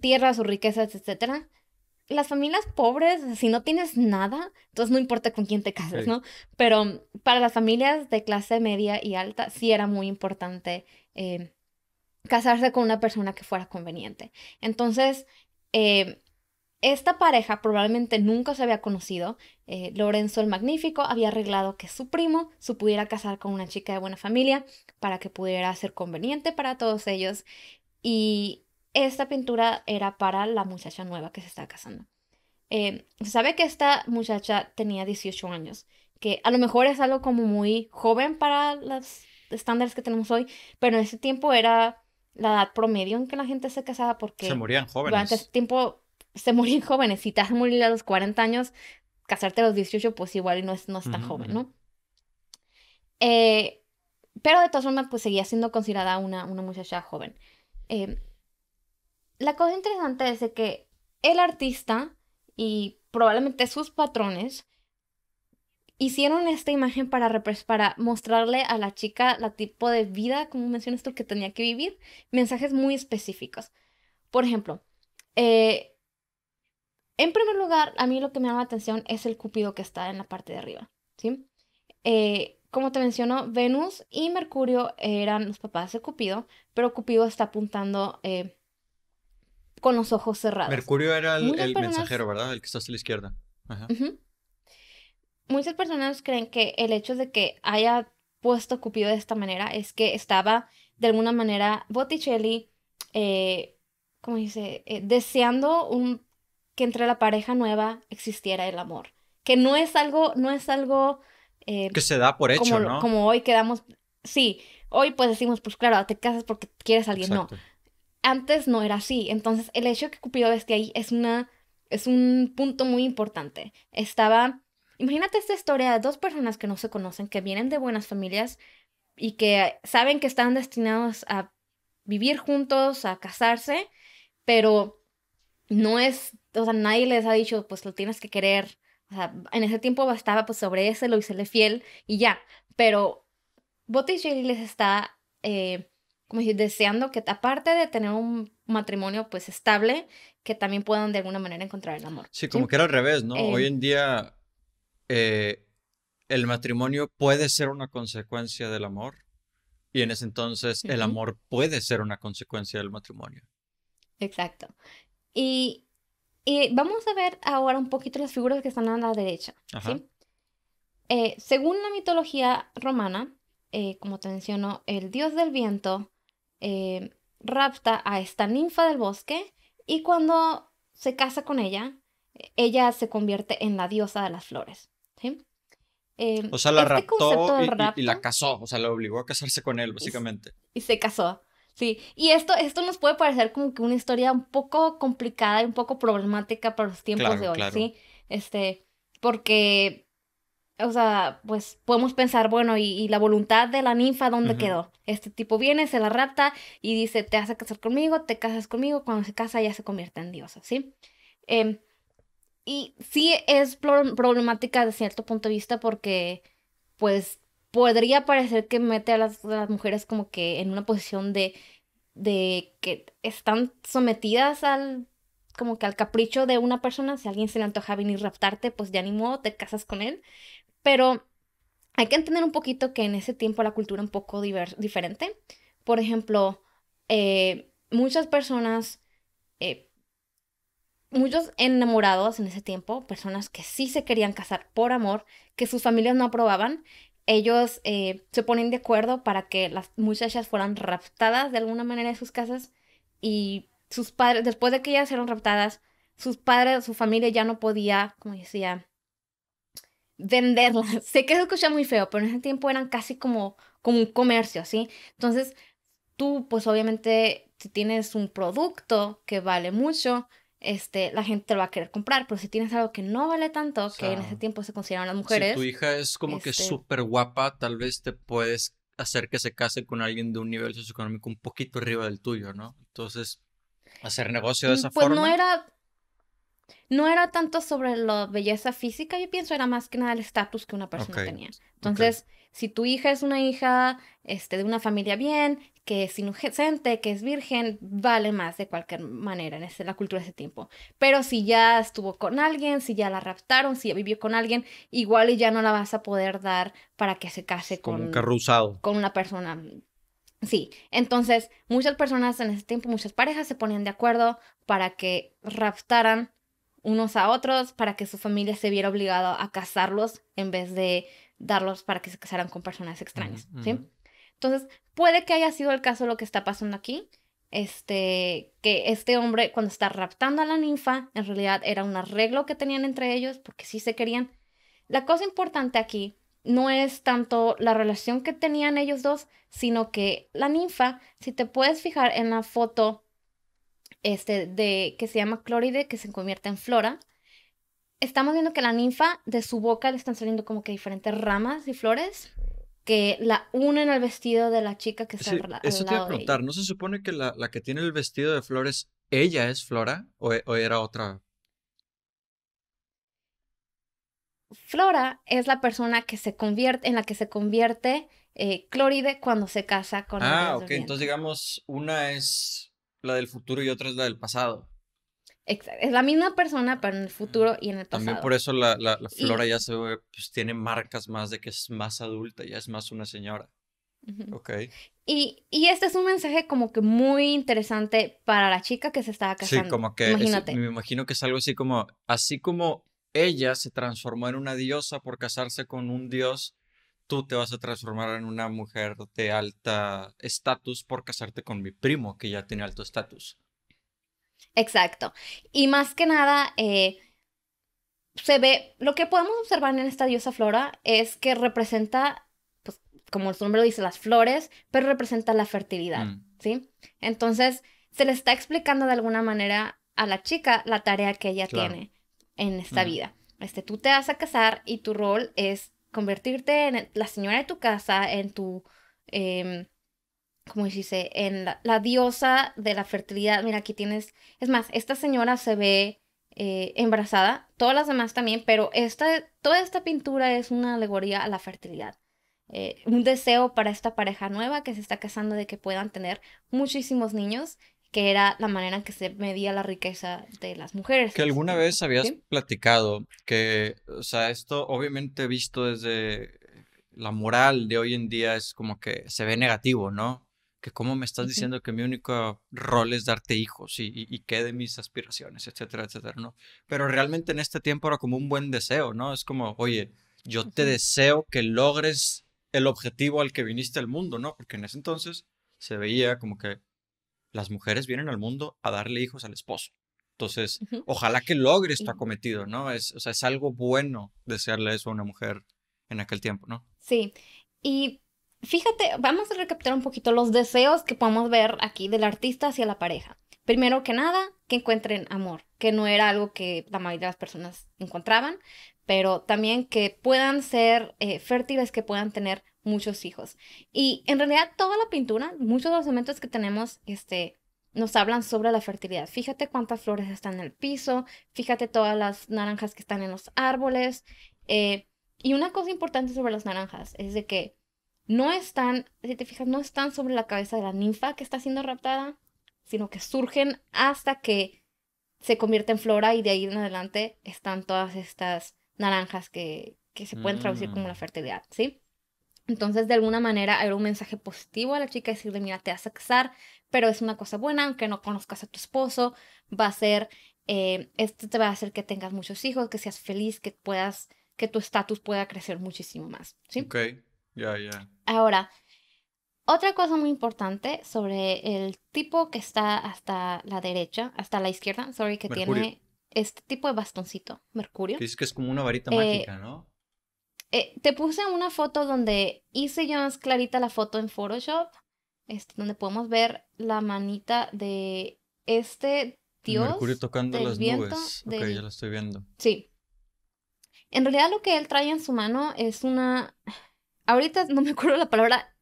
tierras o riquezas, etcétera. Las familias pobres, si no tienes nada, entonces no importa con quién te cases, ¿no? Pero para las familias de clase media y alta sí era muy importante eh, casarse con una persona que fuera conveniente. Entonces, eh, esta pareja probablemente nunca se había conocido. Eh, Lorenzo el Magnífico había arreglado que su primo se pudiera casar con una chica de buena familia para que pudiera ser conveniente para todos ellos. Y esta pintura era para la muchacha nueva que se está casando. Eh, se sabe que esta muchacha tenía 18 años, que a lo mejor es algo como muy joven para los estándares que tenemos hoy, pero en ese tiempo era la edad promedio en que la gente se casaba porque... Se morían jóvenes. Durante ese tiempo se morir jóvenes. Si te a morir a los 40 años, casarte a los 18, pues igual no es, no es tan joven, ¿no? Eh, pero de todas formas, pues seguía siendo considerada una, una muchacha joven. Em, la cosa interesante es que el artista y probablemente sus patrones hicieron esta imagen para, para mostrarle a la chica la tipo de vida, como mencionas tú, que tenía que vivir, mensajes muy específicos. Por ejemplo, eh, en primer lugar, a mí lo que me llama la atención es el Cupido que está en la parte de arriba, ¿sí? Eh, como te menciono, Venus y Mercurio eran los papás de Cupido, pero Cupido está apuntando eh, con los ojos cerrados. Mercurio era el, mensajero, ¿verdad? El que está hacia la izquierda. Muchas personas creen que el hecho de que haya puesto Cupido de esta manera es que estaba, de alguna manera, Botticelli, eh, ¿cómo dice?, deseando un que entre la pareja nueva existiera el amor. Que no es algo, no es algo... Eh, que se da por hecho, como, ¿no? Como hoy quedamos... Sí, hoy pues decimos, pues claro, te casas porque quieres a alguien. No, antes no era así. Entonces, el hecho que Cupido esté ahí es una... Es un punto muy importante. Estaba... Imagínate esta historia de dos personas que no se conocen, que vienen de buenas familias y que saben que están destinados a vivir juntos, a casarse, pero no es, o sea, nadie les ha dicho, pues lo tienes que querer. O sea, en ese tiempo bastaba, pues sobre ese lo hicele fiel y ya. Pero Jerry les está, eh, como decir, deseando que aparte de tener un matrimonio, pues estable, que también puedan de alguna manera encontrar el amor. Sí, como que era al revés, ¿no? Eh. Hoy en día eh, el matrimonio puede ser una consecuencia del amor y en ese entonces el amor puede ser una consecuencia del matrimonio. Exacto. Y, eh, vamos a ver ahora un poquito las figuras que están a la derecha. ¿sí? Eh, según la mitología romana, eh, como te menciono, el dios del viento rapta a esta ninfa del bosque y cuando se casa con ella, ella se convierte en la diosa de las flores. ¿sí? o sea, la este raptó y, la casó, o sea, la obligó a casarse con él, básicamente. y se casó. Sí, y esto, esto nos puede parecer como que una historia un poco complicada y un poco problemática para los tiempos de hoy, ¿sí? Este, porque, o sea, pues podemos pensar, bueno, y, la voluntad de la ninfa, ¿dónde quedó? Este tipo viene, se la rata y dice, te vas a casar conmigo, te casas conmigo, cuando se casa ya se convierte en diosa, ¿sí? Em, y sí es problemática de cierto punto de vista porque, pues, podría parecer que mete a las, mujeres como que en una posición de, que están sometidas al como que al capricho de una persona, si alguien se le antoja venir raptarte, pues ya ni modo, te casas con él, pero hay que entender un poquito que en ese tiempo la cultura un poco diferente. Por ejemplo, eh, muchas personas, eh, muchos enamorados en ese tiempo, personas que sí se querían casar por amor, que sus familias no aprobaban, ellos eh, se ponen de acuerdo para que las muchachas fueran raptadas de alguna manera de sus casas y sus padres, después de que ellas fueron raptadas, sus padres, su familia ya no podía, como decía, venderlas. (laughs) sé que se escucha muy feo, pero en ese tiempo eran casi como, como un comercio, ¿sí? Entonces, tú, pues obviamente, si tienes un producto que vale mucho, este, la gente te lo va a querer comprar. Pero si tienes algo que no vale tanto, que en ese tiempo se consideraban las mujeres. Si tu hija es como que este súper guapa, tal vez te puedes hacer que se case con alguien de un nivel socioeconómico un poquito arriba del tuyo, ¿no? Entonces, hacer negocio de mm, esa forma. Pues no era no era tanto sobre la belleza física, yo pienso era más que nada el estatus que una persona tenía. Entonces, si tu hija es una hija este, de una familia bien, que es inocente, que es virgen, vale más de cualquier manera en la cultura de ese tiempo. Pero si ya estuvo con alguien, si ya la raptaron, si ya vivió con alguien, igual y ya no la vas a poder dar para que se case con, un con una persona Sí, entonces muchas personas en ese tiempo, muchas parejas se ponían de acuerdo para que raptaran unos a otros para que su familia se viera obligada a casarlos en vez de darlos para que se casaran con personas extrañas, ¿sí? Entonces, puede que haya sido el caso lo que está pasando aquí, este, que este hombre cuando está raptando a la ninfa, en realidad era un arreglo que tenían entre ellos porque sí se querían. La cosa importante aquí no es tanto la relación que tenían ellos dos, sino que la ninfa, si te puedes fijar en la foto este, de, que se llama cloride, que se convierte en flora, estamos viendo que la ninfa de su boca le están saliendo como que diferentes ramas y flores que la unen al vestido de la chica que está al, Eso te a preguntar, ¿no se supone que la, que tiene el vestido de flores, ella es Flora e, o, era otra? Flora es la persona que se convierte, en la que se convierte eh, Cloride cuando se casa con Ah, ok, entonces digamos, una es la del futuro y otra es la del pasado. Exacto. Es la misma persona, pero en el futuro y en el pasado. También por eso la, Flora ya se ve, pues, tiene marcas más de que es más adulta, ya es más una señora. Ok. Y, este es un mensaje como que muy interesante para la chica que se estaba casando. Sí, como que Imagínate. me imagino que es algo así como, así como ella se transformó en una diosa por casarse con un dios tú te vas a transformar en una mujer de alta estatus por casarte con mi primo que ya tiene alto estatus. Exacto. Y más que nada, eh, se ve, lo que podemos observar en esta diosa Flora es que representa, pues, como su nombre lo dice, las flores, pero representa la fertilidad, mm. ¿sí? Entonces, se le está explicando de alguna manera a la chica la tarea que ella tiene en esta vida. Este, tú te vas a casar y tu rol es convertirte en la señora de tu casa, en tu, eh, ¿cómo dice? En la, diosa de la fertilidad. Mira, aquí tienes, es más, esta señora se ve eh, embarazada, todas las demás también, pero esta, toda esta pintura es una alegoría a la fertilidad. Eh, un deseo para esta pareja nueva que se está casando de que puedan tener muchísimos niños que era la manera en que se medía la riqueza de las mujeres. Que alguna vez habías platicado que, o sea, esto obviamente visto desde la moral de hoy en día es como que se ve negativo, ¿no? Que cómo me estás diciendo que mi único rol es darte hijos y, y, qué de mis aspiraciones, etcétera, etcétera, ¿no? Pero realmente en este tiempo era como un buen deseo, ¿no? Es como, oye, yo te deseo que logres el objetivo al que viniste al mundo, ¿no? Porque en ese entonces se veía como que las mujeres vienen al mundo a darle hijos al esposo. Entonces, ojalá que logre esto acometido, ¿no? Es, o sea, es algo bueno desearle eso a una mujer en aquel tiempo, ¿no? Sí. Y fíjate, vamos a recapitular un poquito los deseos que podemos ver aquí del artista hacia la pareja. Primero que nada, que encuentren amor, que no era algo que la mayoría de las personas encontraban, pero también que puedan ser eh, fértiles, que puedan tener muchos hijos. Y en realidad toda la pintura, muchos de los elementos que tenemos, este, nos hablan sobre la fertilidad. Fíjate cuántas flores están en el piso, fíjate todas las naranjas que están en los árboles. Eh, y una cosa importante sobre las naranjas es de que no están, si te fijas, no están sobre la cabeza de la ninfa que está siendo raptada, sino que surgen hasta que se convierte en flora y de ahí en adelante están todas estas naranjas que, que se pueden traducir como la mm. fertilidad, ¿sí? Entonces, de alguna manera, era un mensaje positivo a la chica decirle, mira, te vas a casar, pero es una cosa buena, aunque no conozcas a tu esposo, va a ser, eh, te va a hacer que tengas muchos hijos, que seas feliz, que puedas, que tu estatus pueda crecer muchísimo más, ¿sí? Ok, ya, ya. Ahora, otra cosa muy importante sobre el tipo que está hasta la derecha, hasta la izquierda, sorry, que tiene este tipo de bastoncito, Mercurio. es que es como una varita eh, mágica, ¿no? Eh, te puse una foto donde hice yo más clarita la foto en Photoshop, este, donde podemos ver la manita de este dios. Mercurio tocando las nubes. Ok, ya lo estoy viendo. Sí. En realidad lo que él trae en su mano es una... Ahorita no me acuerdo la palabra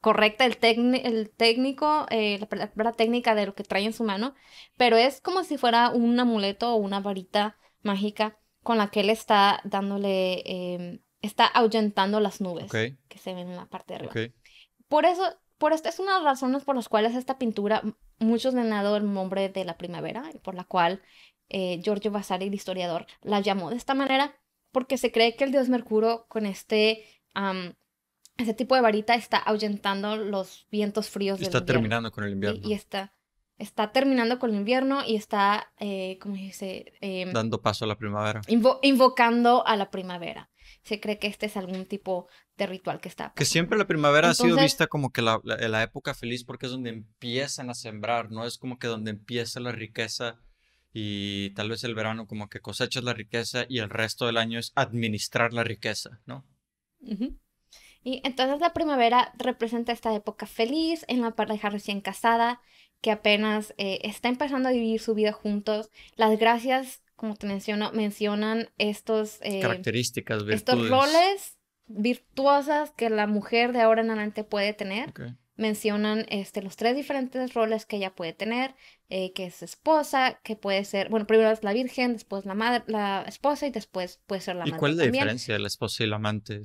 correcta, el, el técnico, eh, la palabra técnica de lo que trae en su mano, pero es como si fuera un amuleto o una varita mágica con la que él está dándole... Em, está ahuyentando las nubes que se ven en la parte de arriba. Por eso, por esta es una de las razones por las cuales esta pintura, muchos le han dado el nombre de la primavera, por la cual eh, Giorgio Vasari, el historiador, la llamó de esta manera, porque se cree que el dios Mercurio con este... este tipo de varita está ahuyentando los vientos fríos. está del terminando con el invierno. Y, está, está terminando con el invierno y está, eh, dice? Em, Dando paso a la primavera. invocando a la primavera se cree que este es algún tipo de ritual que está. Que siempre la primavera ha sido vista como que la, época feliz porque es donde empiezan a sembrar, ¿no? Es como que donde empieza la riqueza y tal vez el verano como que cosechas la riqueza y el resto del año es administrar la riqueza, ¿no? Y entonces la primavera representa esta época feliz en la pareja recién casada, que apenas eh, está empezando a vivir su vida juntos. Las gracias como te menciono, mencionan estos... Eh, Características, virtudes. Estos roles virtuosas que la mujer de ahora en adelante puede tener. Mencionan este, los tres diferentes roles que ella puede tener, eh, que es esposa, que puede ser, bueno, primero es la virgen, después la madre, la esposa y después puede ser la amante. ¿Y cuál es la diferencia de la esposa y la amante?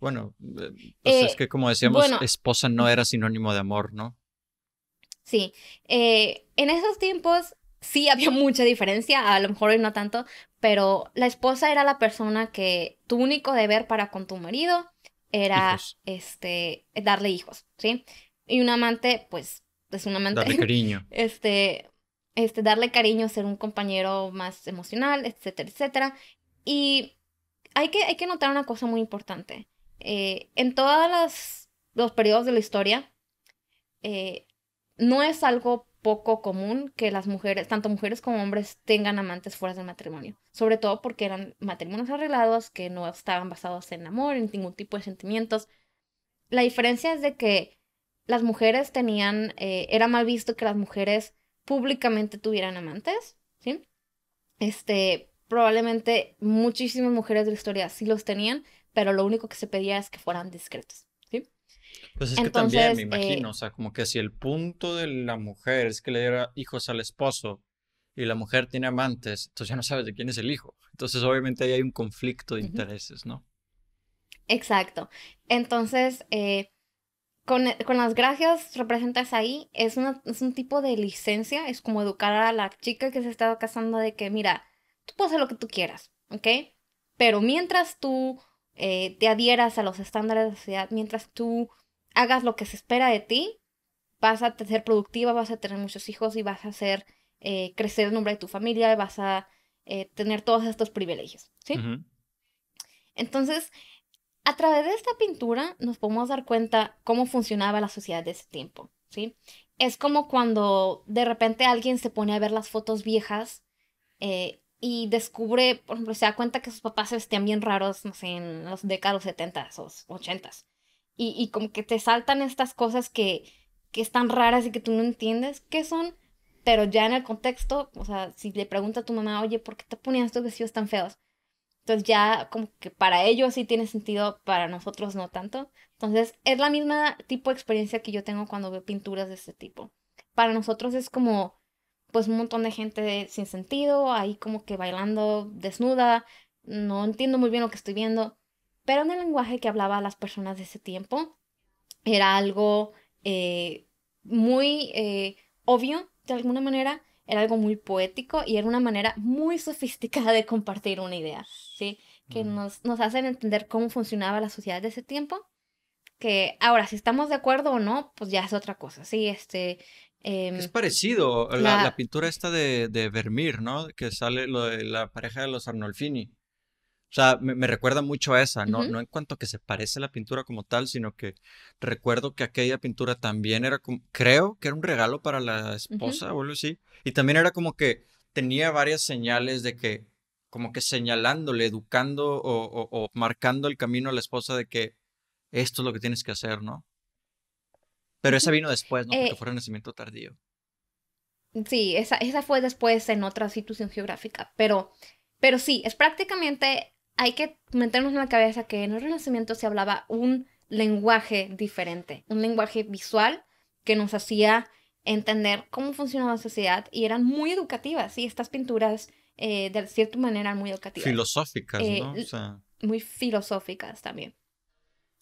bueno, eh, pues es que como decíamos, esposa no era sinónimo de amor, ¿no? Sí, en esos tiempos sí había (laughs) mucha diferencia, a lo mejor hoy no tanto, pero la esposa era la persona que tu único deber para con tu marido era este darle hijos, ¿sí? Y un amante, pues, es un amante. Darle cariño. (laughs) Este, este, darle cariño, ser un compañero más emocional, etcétera, etcétera. Y hay que, hay que notar una cosa muy importante. Eh, en todos los periodos de la historia, eh, no es algo poco común que las mujeres, tanto mujeres como hombres, tengan amantes fuera del matrimonio. Sobre todo porque eran matrimonios arreglados que no estaban basados en amor, en ningún tipo de sentimientos. La diferencia es de que las mujeres tenían, eh, era mal visto que las mujeres públicamente tuvieran amantes, ¿sí? Este, probablemente muchísimas mujeres de la historia sí los tenían, pero lo único que se pedía es que fueran discretos. Pues es que también me imagino, eh o sea, como que si el punto de la mujer es que le diera hijos al esposo y la mujer tiene amantes, entonces ya no sabes de quién es el hijo. Entonces obviamente ahí hay un conflicto de intereses, ¿no? Exacto. Entonces, eh, eh, con, las gracias representas ahí, es, es un tipo de licencia, es como educar a la chica que se está casando de que, mira, tú puedes hacer lo que tú quieras, ¿ok? Pero mientras tú te adhieras a los estándares de la sociedad, mientras tú hagas lo que se espera de ti, vas a ser productiva, vas a tener muchos hijos y vas a hacer eh, crecer el nombre de tu familia, vas a eh, tener todos estos privilegios, ¿sí? Entonces, a través de esta pintura nos podemos dar cuenta cómo funcionaba la sociedad de ese tiempo, ¿sí? Es como cuando de repente alguien se pone a ver las fotos viejas eh, y descubre, por ejemplo, se da cuenta que sus papás se vestían bien raros, no sé, en los décadas, 70 o 80 y, como que te saltan estas cosas que, que están raras y que tú no entiendes qué son, pero ya en el contexto, o sea, si le pregunta a tu mamá, oye, ¿por qué te ponías estos vestidos tan feos? Entonces ya como que para ellos sí tiene sentido, para nosotros no tanto. Entonces es la misma tipo de experiencia que yo tengo cuando veo pinturas de este tipo. Para nosotros es como pues un montón de gente sin sentido, ahí como que bailando desnuda, no entiendo muy bien lo que estoy viendo pero en el lenguaje que hablaba las personas de ese tiempo era algo eh, muy eh, obvio, de alguna manera, era algo muy poético y era una manera muy sofisticada de compartir una idea, ¿sí? Que mm. nos, nos hacen entender cómo funcionaba la sociedad de ese tiempo. Que ahora, si estamos de acuerdo o no, pues ya es otra cosa, ¿sí? Este, em, es parecido la, la, pintura esta de, de, Vermeer, ¿no? Que sale la pareja de los Arnolfini. O sea, me, recuerda mucho a esa, ¿no? no en cuanto a que se parece a la pintura como tal, sino que recuerdo que aquella pintura también era como, creo que era un regalo para la esposa así, y también era como que tenía varias señales de que, como que señalándole, educando o, marcando el camino a la esposa de que esto es lo que tienes que hacer, ¿no? Pero esa vino después, ¿no? Porque eh fue fue nacimiento tardío. Sí, esa, esa fue después en otra situación geográfica, pero, pero sí, es prácticamente hay que meternos en la cabeza que en el Renacimiento se hablaba un lenguaje diferente, un lenguaje visual que nos hacía entender cómo funcionaba la sociedad y eran muy educativas. Y estas pinturas, eh, de cierta manera, eran muy educativas. Filosóficas, eh, ¿no? O sea... Muy filosóficas también.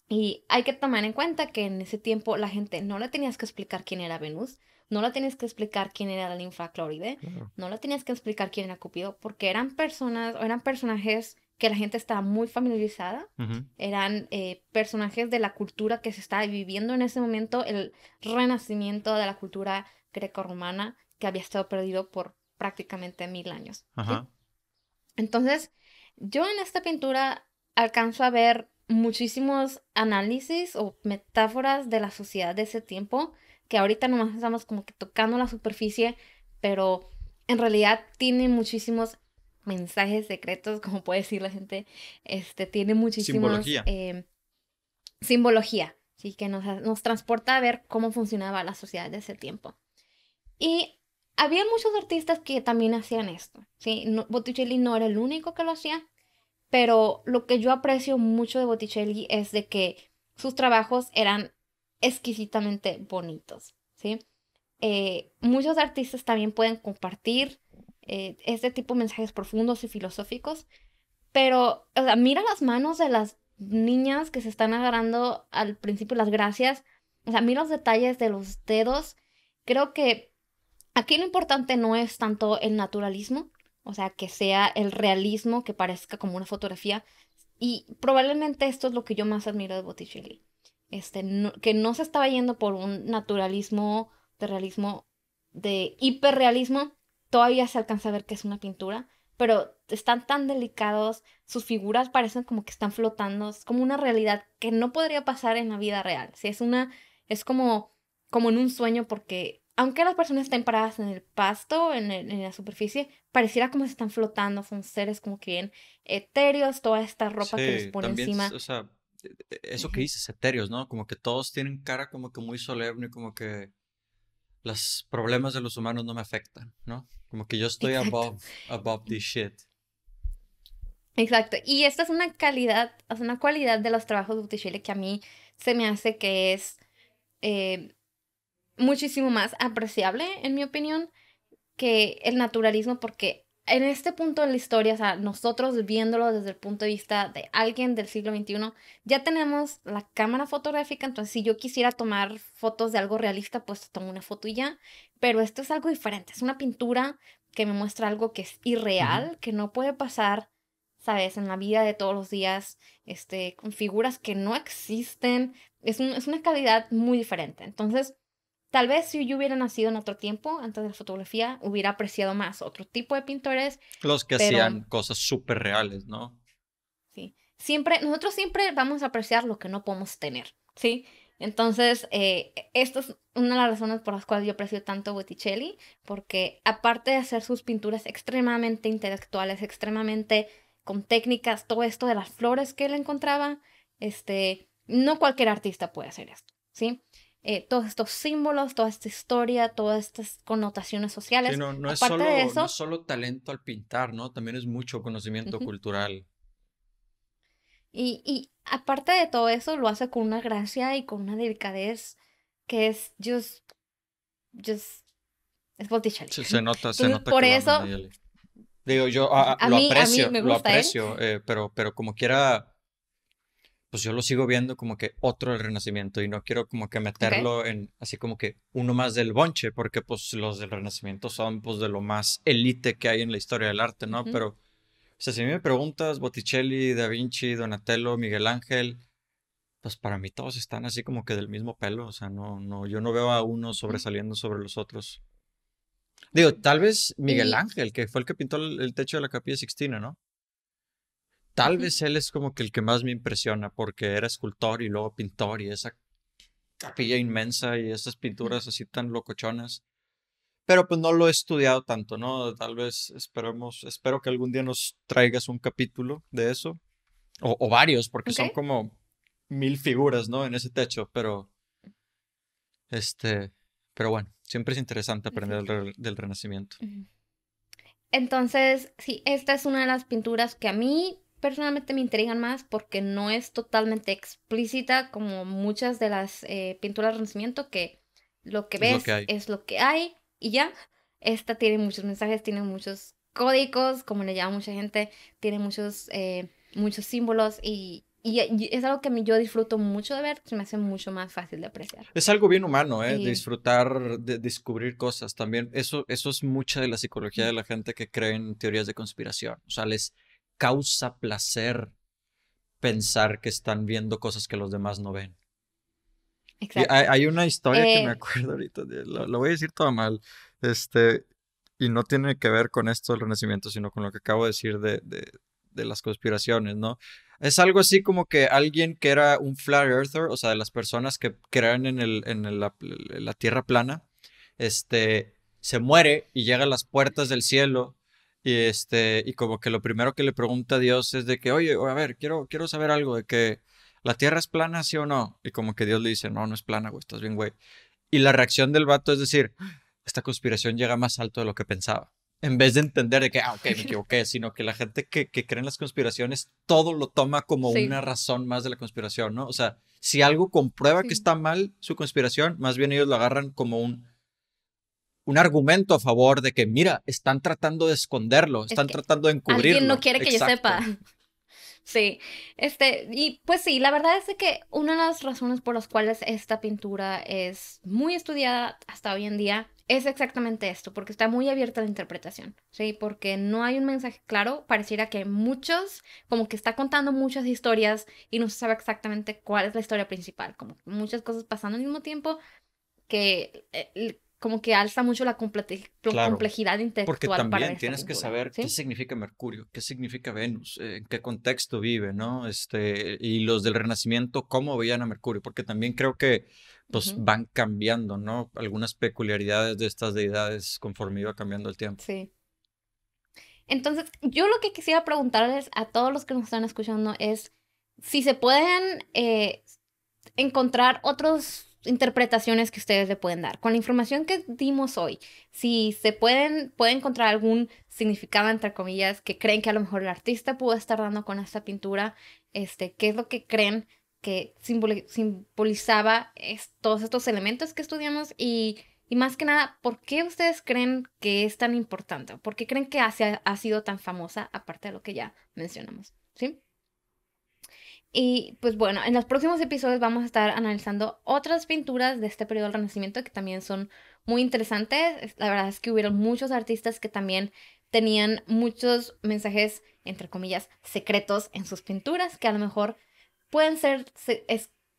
Y hay que tomar en cuenta que en ese tiempo la gente no le tenías que explicar quién era Venus, no le tenías que explicar quién era la Linfa Cloride, no le tenías que explicar quién era Cupido, porque eran personas o eran personajes que la gente estaba muy familiarizada. Eran eh, personajes de la cultura que se estaba viviendo en ese momento, el renacimiento de la cultura grecorromana que había estado perdido por prácticamente mil años. Entonces, yo en esta pintura alcanzo a ver muchísimos análisis o metáforas de la sociedad de ese tiempo, que ahorita nomás estamos como que tocando la superficie, pero en realidad tiene muchísimos mensajes secretos, (laughs) como puede decir la gente, este, tiene muchísima simbología. Em, simbología, ¿sí? que nos, transporta a ver cómo funcionaba la sociedad de ese tiempo. Y había muchos artistas que también hacían esto. ¿sí? Botticelli no era el único que lo hacía, pero lo que yo aprecio mucho de Botticelli es de que sus trabajos eran exquisitamente bonitos. ¿sí? Eh, muchos artistas también pueden compartir eh, este tipo de mensajes profundos y filosóficos, pero o sea, mira las manos de las niñas que se están agarrando al principio las gracias, o sea, mira los detalles de los dedos, creo que aquí lo importante no es tanto el naturalismo, o sea, que sea el realismo que parezca como una fotografía, y probablemente esto es lo que yo más admiro de Botticelli, este, que no se estaba yendo por un naturalismo, de realismo, de hiperrealismo, todavía se alcanza a ver que es una pintura, pero están tan delicados, sus figuras parecen como que están flotando, es como una realidad que no podría pasar en la vida real. Si es una es como como en un sueño porque aunque las personas estén paradas en el pasto, en, la superficie, pareciera como si están flotando, son seres como que bien etéreos, toda esta ropa que les pone encima. O sea, e, e, eso que dices, etéreos, ¿no? Como que todos tienen cara como que muy solemne, como que los problemas de los humanos no me afectan, ¿no? Como que yo estoy above, this shit. Exacto. Y esta es una calidad, es una cualidad de los trabajos de Chile que a mí se me hace que es eh, muchísimo más apreciable, en mi opinión, que el naturalismo, porque en este punto de la historia, o sea, nosotros viéndolo desde el punto de vista de alguien del siglo XXI, ya tenemos la cámara fotográfica, entonces si yo quisiera tomar fotos de algo realista, pues tomo una foto y ya, pero esto es algo diferente, es una pintura que me muestra algo que es irreal, que no puede pasar, sabes, en la vida de todos los días, este, con figuras que no existen, es, es una calidad muy diferente, entonces Tal vez si yo hubiera nacido en otro tiempo, antes de la fotografía, hubiera apreciado más otro tipo de pintores. Los que hacían cosas súper reales, ¿no? Sí. Siempre, nosotros siempre vamos a apreciar lo que no podemos tener, ¿sí? Entonces, eh, esta es una de las razones por las cuales yo aprecio tanto a Botticelli, porque aparte de hacer sus pinturas extremadamente intelectuales, extremadamente con técnicas, todo esto de las flores que él encontraba, este, no cualquier artista puede hacer esto, ¿sí? sí eh, todos estos símbolos, toda esta historia, todas estas connotaciones sociales. no, es solo, eso, no, solo, talento al pintar, ¿no? También es mucho conocimiento cultural. Y, aparte de todo eso, lo hace con una gracia y con una delicadez que es just, just, es Botticelli. se nota, se nota. Por eso, Digo, yo lo aprecio, lo aprecio, pero, pero como quiera pues yo lo sigo viendo como que otro del Renacimiento y no quiero como que meterlo en así como que uno más del bonche, porque pues los del Renacimiento son pues de lo más élite que hay en la historia del arte, ¿no? Pero, o sea, si a mí me preguntas, Botticelli, Da Vinci, Donatello, Miguel Ángel, pues para mí todos están así como que del mismo pelo, o sea, no, no, yo no veo a uno sobresaliendo sobre los otros. Digo, tal vez Miguel Ángel, que fue el que pintó el, el techo de la capilla Sixtina, ¿no? Tal vez él es como que el que más me impresiona porque era escultor y luego pintor y esa capilla inmensa y esas pinturas así tan locochonas. Pero pues no lo he estudiado tanto, ¿no? Tal vez esperemos, espero que algún día nos traigas un capítulo de eso. O, varios, porque son como mil figuras, ¿no? En ese techo, pero... Este, pero bueno, siempre es interesante aprender del, del Renacimiento. Entonces, sí, esta es una de las pinturas que a mí personalmente me intrigan más porque no es totalmente explícita como muchas de las eh, pinturas de Renacimiento que lo que ves es lo que, hay y ya. Esta tiene muchos mensajes, tiene muchos códigos, como le llama mucha gente, tiene muchos, eh, muchos símbolos y, es algo que yo disfruto mucho de ver, se me hace mucho más fácil de apreciar. Es algo bien humano, ¿eh? Disfrutar, de descubrir cosas también. Eso, eso es mucha de la psicología de la gente que cree en teorías de conspiración. O sea, les, causa placer pensar que están viendo cosas que los demás no ven. Exacto. hay, una historia que me eh, acuerdo ahorita, lo, voy a decir todo mal, este, y no tiene que ver con esto del renacimiento, sino con lo que acabo de decir de, las conspiraciones, ¿no? Es algo así como que alguien que era un flat earther, o sea, de las personas que crean en, el, en la, la tierra plana, este, se muere y llega a las puertas del cielo y, este, y como que lo primero que le pregunta a Dios es de que, oye, a ver, quiero, quiero saber algo de que la tierra es plana, sí o no. Y como que Dios le dice, no, no es plana, güey, estás bien, güey. Y la reacción del vato es decir, esta conspiración llega más alto de lo que pensaba. En vez de entender de que, ah, ok, me (laughs) equivoqué, sino que la gente que, cree en las conspiraciones todo lo toma como una razón más de la conspiración, ¿no? O sea, si algo comprueba que está mal su conspiración, más bien ellos lo agarran como un, un argumento a favor de que, mira, están tratando de esconderlo, están tratando de encubrirlo. Alguien no quiere que yo sepa. Sí, este, y pues sí, la verdad es que una de las razones por las cuales esta pintura es muy estudiada hasta hoy en día es exactamente esto, porque está muy abierta a la interpretación, ¿sí? Porque no hay un mensaje claro, pareciera que muchos, como que está contando muchas historias y no se sabe exactamente cuál es la historia principal, como muchas cosas pasando al mismo tiempo que eh, como que alza mucho la complejidad intelectual. Porque también este tienes que saber qué significa Mercurio, qué significa Venus, eh, en qué contexto vive, ¿no? Este, y los del Renacimiento, cómo veían a Mercurio, porque también creo que pues van cambiando, ¿no? Algunas peculiaridades de estas deidades conforme iba cambiando el tiempo. Sí. Entonces, yo lo que quisiera preguntarles a todos los que nos están escuchando es si se pueden eh, encontrar otros interpretaciones que ustedes le pueden dar. Con la información que dimos hoy, si se pueden, pueden encontrar algún significado, entre comillas, que creen que a lo mejor el artista pudo estar dando con esta pintura, este, qué es lo que creen que simbolizaba es, todos estos elementos que estudiamos y, más que nada, ¿por qué ustedes creen que es tan importante? ¿Por qué creen que ha, ha sido tan famosa, aparte de lo que ya mencionamos? ¿Sí? Y pues bueno, en los próximos episodios vamos a estar analizando otras pinturas de este periodo del Renacimiento que también son muy interesantes. La verdad es que hubieron muchos artistas que también tenían muchos mensajes, entre comillas, secretos en sus pinturas que a lo mejor pueden ser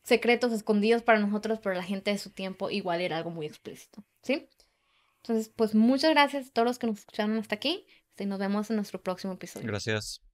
secretos escondidos para nosotros, pero la gente de su tiempo igual era algo muy explícito, ¿sí? Entonces, pues muchas gracias a todos los que nos escucharon hasta aquí y nos vemos en nuestro próximo episodio. Gracias.